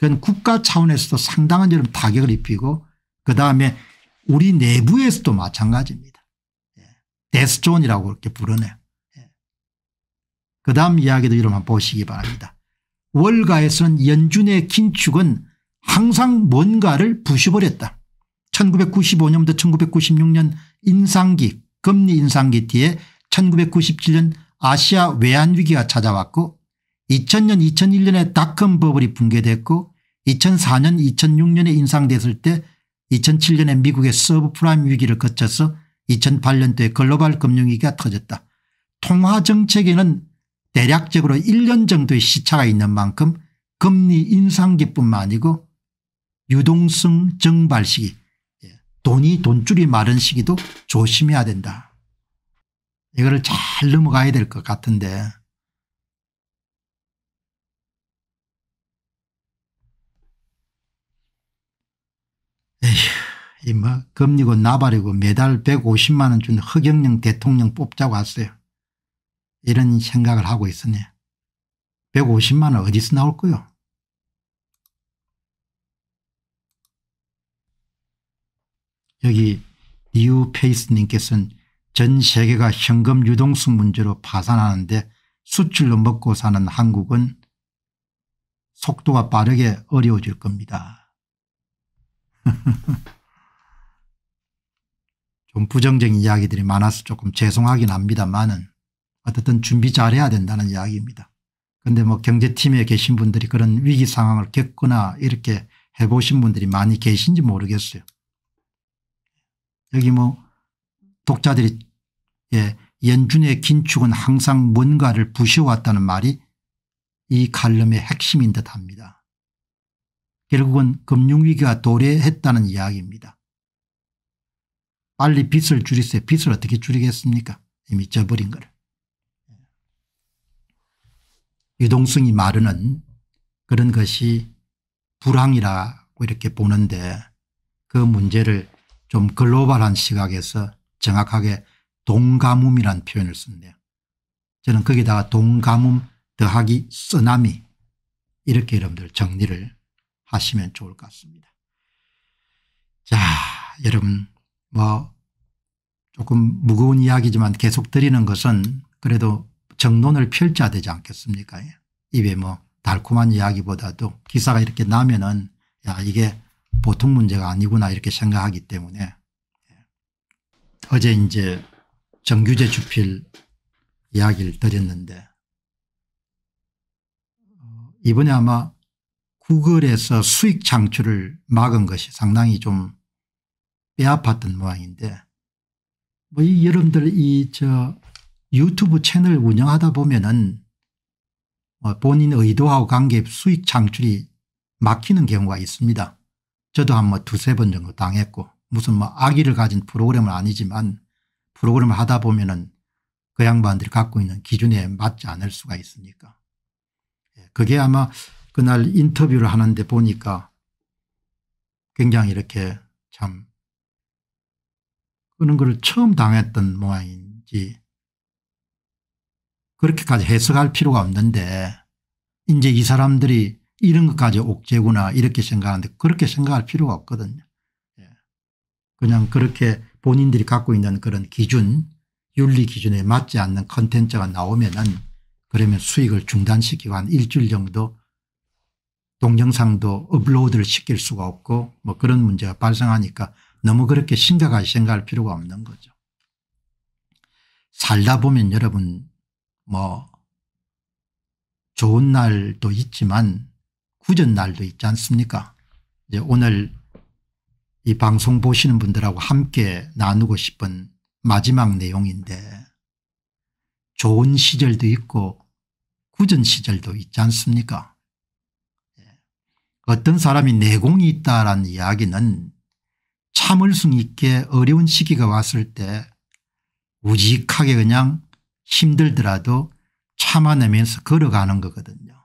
S1: 그건 국가 차원에서도 상당한 여러 타격을 입히고 그 다음에 우리 내부에서도 마찬가지입니다. 데스존이라고 예. 이렇게 부르네요. 예. 그 다음 이야기도 여러분 보시기 바랍니다. 월가에서는 연준의 긴축은 항상 뭔가를 부셔버렸다. 1995년부터 1996년 인상기 금리 인상기 뒤에 1997년 아시아 외환위기가 찾아왔고 2000년 2001년에 닷컴 버블이 붕괴됐고 2004년 2006년에 인상됐을 때 2007년에 미국의 서브프라임 위기를 거쳐서 2008년도에 글로벌 금융위기가 터졌다. 통화정책에는 대략적으로 1년 정도의 시차가 있는 만큼 금리 인상기뿐만 아니고 유동성 증발 시기 예, 돈이 돈줄이 마른 시기도 조심해야 된다. 이거를 잘 넘어가야 될 것 같은데 이뭐 금리고 나발이고 매달 150만 원준 허경영 대통령 뽑자고 왔어요. 이런 생각을 하고 있으니 150만 원 어디서 나올 거요? 여기 뉴페이스님께서는 전 세계가 현금 유동성 문제로 파산하는데 수출로 먹고 사는 한국은 속도가 빠르게 어려워질 겁니다. 좀 부정적인 이야기들이 많아서 조금 죄송하긴 합니다만은 어쨌든 준비 잘해야 된다는 이야기입니다. 근데 뭐 경제팀에 계신 분들이 그런 위기 상황을 겪거나 이렇게 해보신 분들이 많이 계신지 모르겠어요. 여기 뭐 독자들이 예, 연준의 긴축은 항상 뭔가를 부셔왔다는 말이 이 칼럼의 핵심인 듯 합니다. 결국은 금융위기가 도래했다는 이야기입니다. 빨리 빚을 줄이세요. 빚을 어떻게 줄이겠습니까? 이미 져버린 거를. 유동성이 마르는 그런 것이 불황이라고 이렇게 보는데 그 문제를 좀 글로벌한 시각에서 정확하게 동가뭄이란 표현을 썼네요. 저는 거기다가 동가뭄 더하기 쓰나미 이렇게 여러분들 정리를 하시면 좋을 것 같습니다. 자, 여러분, 뭐, 조금 무거운 이야기지만 계속 드리는 것은 그래도 정론을 펼쳐야 되지 않겠습니까? 예. 입에 뭐 달콤한 이야기보다도 기사가 이렇게 나면은 야, 이게 보통 문제가 아니구나 이렇게 생각하기 때문에 예. 어제 이제 정규제 주필 이야기를 드렸는데 어, 이번에 아마 구글에서 수익 창출을 막은 것이 상당히 좀 뼈아팠던 모양인데 뭐 이 여러분들 이 저 유튜브 채널 운영하다 보면은 뭐 본인 의도하고 관계 수익 창출이 막히는 경우가 있습니다. 저도 한번 뭐 두세 번 정도 당했고 무슨 뭐 악의를 가진 프로그램은 아니지만 프로그램을 하다 보면은 그 양반들이 갖고 있는 기준에 맞지 않을 수가 있으니까. 예, 그게 아마 그날 인터뷰를 하는데 보니까 굉장히 이렇게 참 그런 걸 처음 당했던 모양인지 그렇게까지 해석할 필요가 없는데 이제 이 사람들이 이런 것까지 옥죄구나 이렇게 생각하는데 그렇게 생각할 필요가 없거든요. 예. 그냥 그렇게 본인들이 갖고 있는 그런 기준 윤리 기준에 맞지 않는 컨텐츠가 나오면은 그러면 수익을 중단시키고 한 일주일 정도 동영상도 업로드를 시킬 수가 없고 뭐 그런 문제가 발생하니까 너무 그렇게 심각하게 생각할 필요가 없는 거죠. 살다 보면 여러분 뭐 좋은 날도 있지만 굳은 날도 있지 않습니까 이제 오늘 이 방송 보시는 분들하고 함께 나누고 싶은 마지막 내용인데 좋은 시절도 있고 굳은 시절도 있지 않습니까 어떤 사람이 내공이 있다라는 이야기는 참을수 있게 어려운 시기가 왔을 때 우직하게 그냥 힘들더라도 참아내면서 걸어가는 거거든요.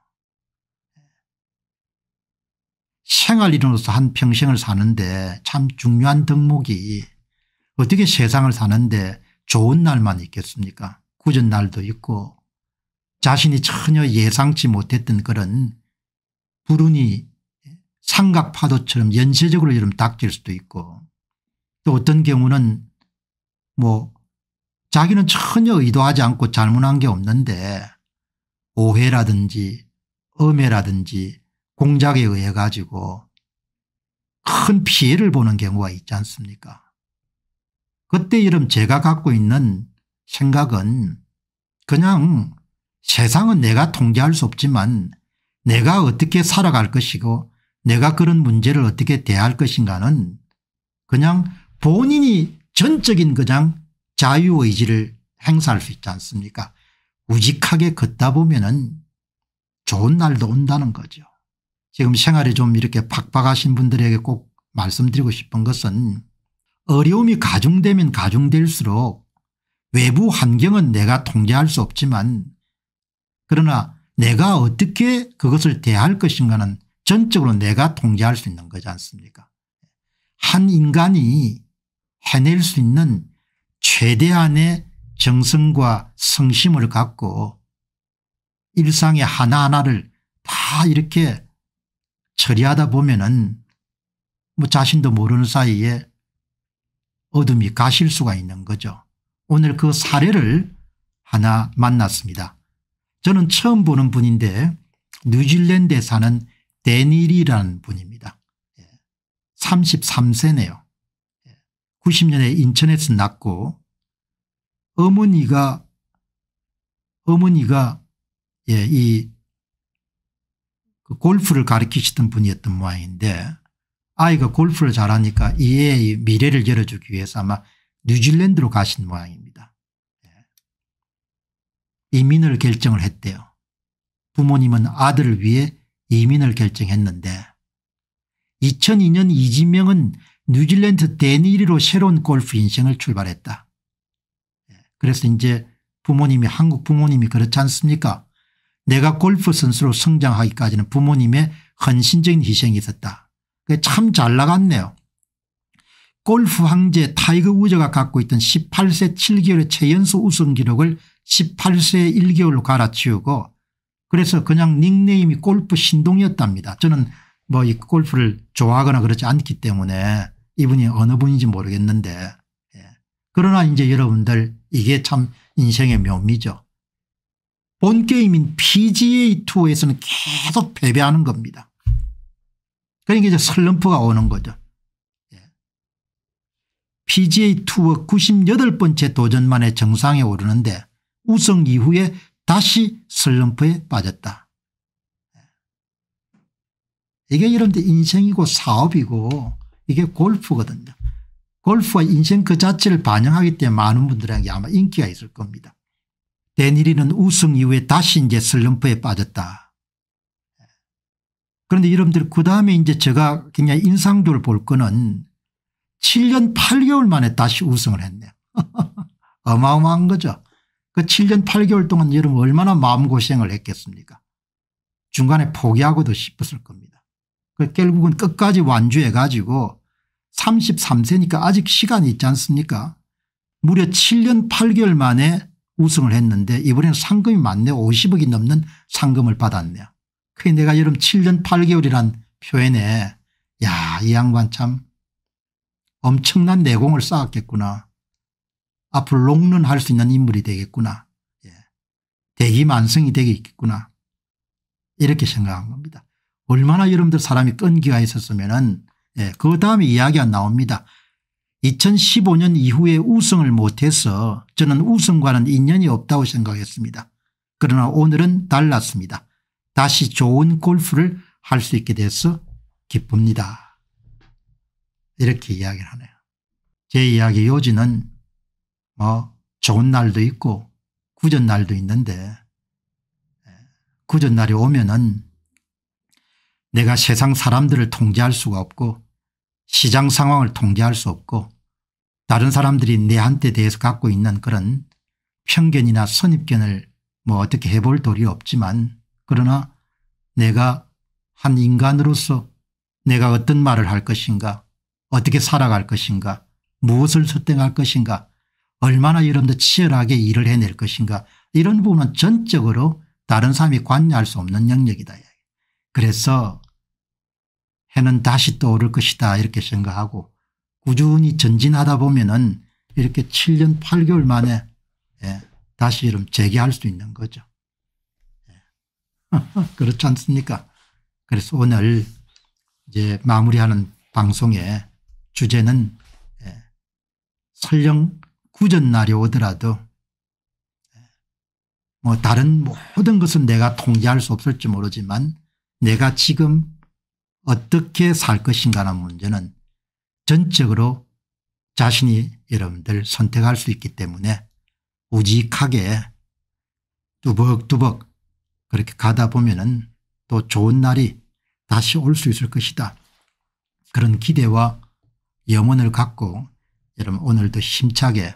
S1: 생활인으로서 한 평생을 사는데 참 중요한 덕목이 어떻게 세상을 사는데 좋은 날만 있겠습니까 굳은 날도 있고 자신이 전혀 예상치 못했던 그런 불운이 삼각파도처럼 연쇄적으로 여름 닥칠 수도 있고 또 어떤 경우는 뭐 자기는 전혀 의도하지 않고 잘못한 게 없는데 오해라든지 음해라든지 공작에 의해 가지고 큰 피해를 보는 경우가 있지 않습니까 그때 여름 제가 갖고 있는 생각은 그냥 세상은 내가 통제할 수 없지만 내가 어떻게 살아갈 것이고 내가 그런 문제를 어떻게 대할 것인가는 그냥 본인이 전적인 그냥 자유의지를 행사할 수 있지 않습니까 우직하게 걷다 보면 은 좋은 날도 온다는 거죠. 지금 생활이 좀 이렇게 박박하신 분들에게 꼭 말씀드리고 싶은 것은 어려움이 가중되면 가중될수록 외부 환경은 내가 통제할 수 없지만 그러나 내가 어떻게 그것을 대할 것인가는 전적으로 내가 통제할 수 있는 거지 않습니까 한 인간이 해낼 수 있는 최대한의 정성과 성심을 갖고 일상의 하나하나를 다 이렇게 처리하다 보면은 뭐 자신도 모르는 사이에 어둠이 가실 수가 있는 거죠. 오늘 그 사례를 하나 만났습니다. 저는 처음 보는 분인데 뉴질랜드에 사는 데닐이라는 분입니다. 33세네요. 예. 90년에 예. 인천에서 낳고 어머니가 어머니가 예, 이 그 골프를 가르치시던 분이었던 모양인데 아이가 골프를 잘하니까 이 애의 미래를 열어주기 위해서 아마 뉴질랜드로 가신 모양입니다. 예. 이민을 결정을 했대요. 부모님은 아들을 위해 이민을 결정했는데 2002년 이진명은 뉴질랜드 데니리로 새로운 골프 인생을 출발했다. 예, 그래서 이제 부모님이 한국 부모님이 그렇지 않습니까 내가 골프 선수로 성장하기까지는 부모님의 헌신적인 희생이 있었다. 참 잘 나갔네요. 골프 황제 타이거 우저가 갖고 있던 18세 7개월의 최연소 우승 기록을 18세 1개월로 갈아치우고 그래서 그냥 닉네임이 골프 신동이었답니다. 저는 뭐 이 골프를 좋아하거나 그렇지 않기 때문에 이분이 어느 분인지 모르겠는데 예. 그러나 이제 여러분들 이게 참 인생의 묘미죠. 본 게임인 PGA2에서는 계속 패배하는 겁니다. 그러니까 이제 슬럼프가 오는 거죠. 예. PGA 투어 98번째 도전만에 정상에 오르는데 우승 이후에 다시 슬럼프에 빠졌다. 이게 여러분들 인생이고 사업이고 이게 골프거든요. 골프와 인생 그 자체를 반영하기 때문에 많은 분들에게 아마 인기가 있을 겁니다. 데니리는 우승 이후에 다시 이제 슬럼프에 빠졌다. 그런데 여러분들 그 다음에 이제 제가 굉장히 인상적으로 볼 거는 7년 8개월 만에 다시 우승을 했네요. 어마어마한 거죠. 그 7년 8개월 동안 여러분 얼마나 마음고생을 했겠습니까 중간에 포기하고도 싶었을 겁니다. 그 결국은 끝까지 완주해 가지고 33세니까 아직 시간이 있지 않습니까 무려 7년 8개월 만에 우승을 했는데 이번에는 상금이 많네 50억이 넘는 상금을 받았네요. 그게 내가 여름 7년 8개월이란 표현에 야이 양반 참 엄청난 내공을 쌓았겠구나. 앞으로 롱런할 수 있는 인물이 되겠구나. 예. 대기만성이 되겠구나. 이렇게 생각한 겁니다. 얼마나 여러분들 사람이 끈기가 있었으면은 예, 그 다음에 이야기가 나옵니다. 2015년 이후에 우승을 못해서 저는 우승과는 인연이 없다고 생각했습니다. 그러나 오늘은 달랐습니다. 다시 좋은 골프를 할 수 있게 돼서 기쁩니다. 이렇게 이야기를 하네요. 제 이야기 요지는 뭐 좋은 날도 있고 굳은 날도 있는데 굳은 예, 날이 오면은 내가 세상 사람들을 통제할 수가 없고 시장 상황을 통제할 수 없고 다른 사람들이 내한테 대해서 갖고 있는 그런 편견이나 선입견을 뭐 어떻게 해볼 도리 없지만 그러나 내가 한 인간으로서 내가 어떤 말을 할 것인가 어떻게 살아갈 것인가 무엇을 선택할 것인가 얼마나 여러분들 치열하게 일을 해낼 것인가 이런 부분은 전적으로 다른 사람이 관여할 수 없는 영역이다. 그래서 해는 다시 떠오를 것이다 이렇게 생각하고 꾸준히 전진하다 보면 은 이렇게 7년 8개월 만에 예, 다시 이름 재개할 수 있는 거죠. 예. 그렇지 않습니까 그래서 오늘 이제 마무리하는 방송의 주제는 예, 설령 굳은 날이 오더라도 뭐 다른 모든 것은 내가 통제할 수 없을지 모르지만 내가 지금 어떻게 살 것인가라는 문제는 전적으로 자신이 여러분들 선택할 수 있기 때문에 우직하게 두벅두벅 그렇게 가다 보면은 또 좋은 날이 다시 올 수 있을 것이다. 그런 기대와 염원을 갖고 여러분 오늘도 힘차게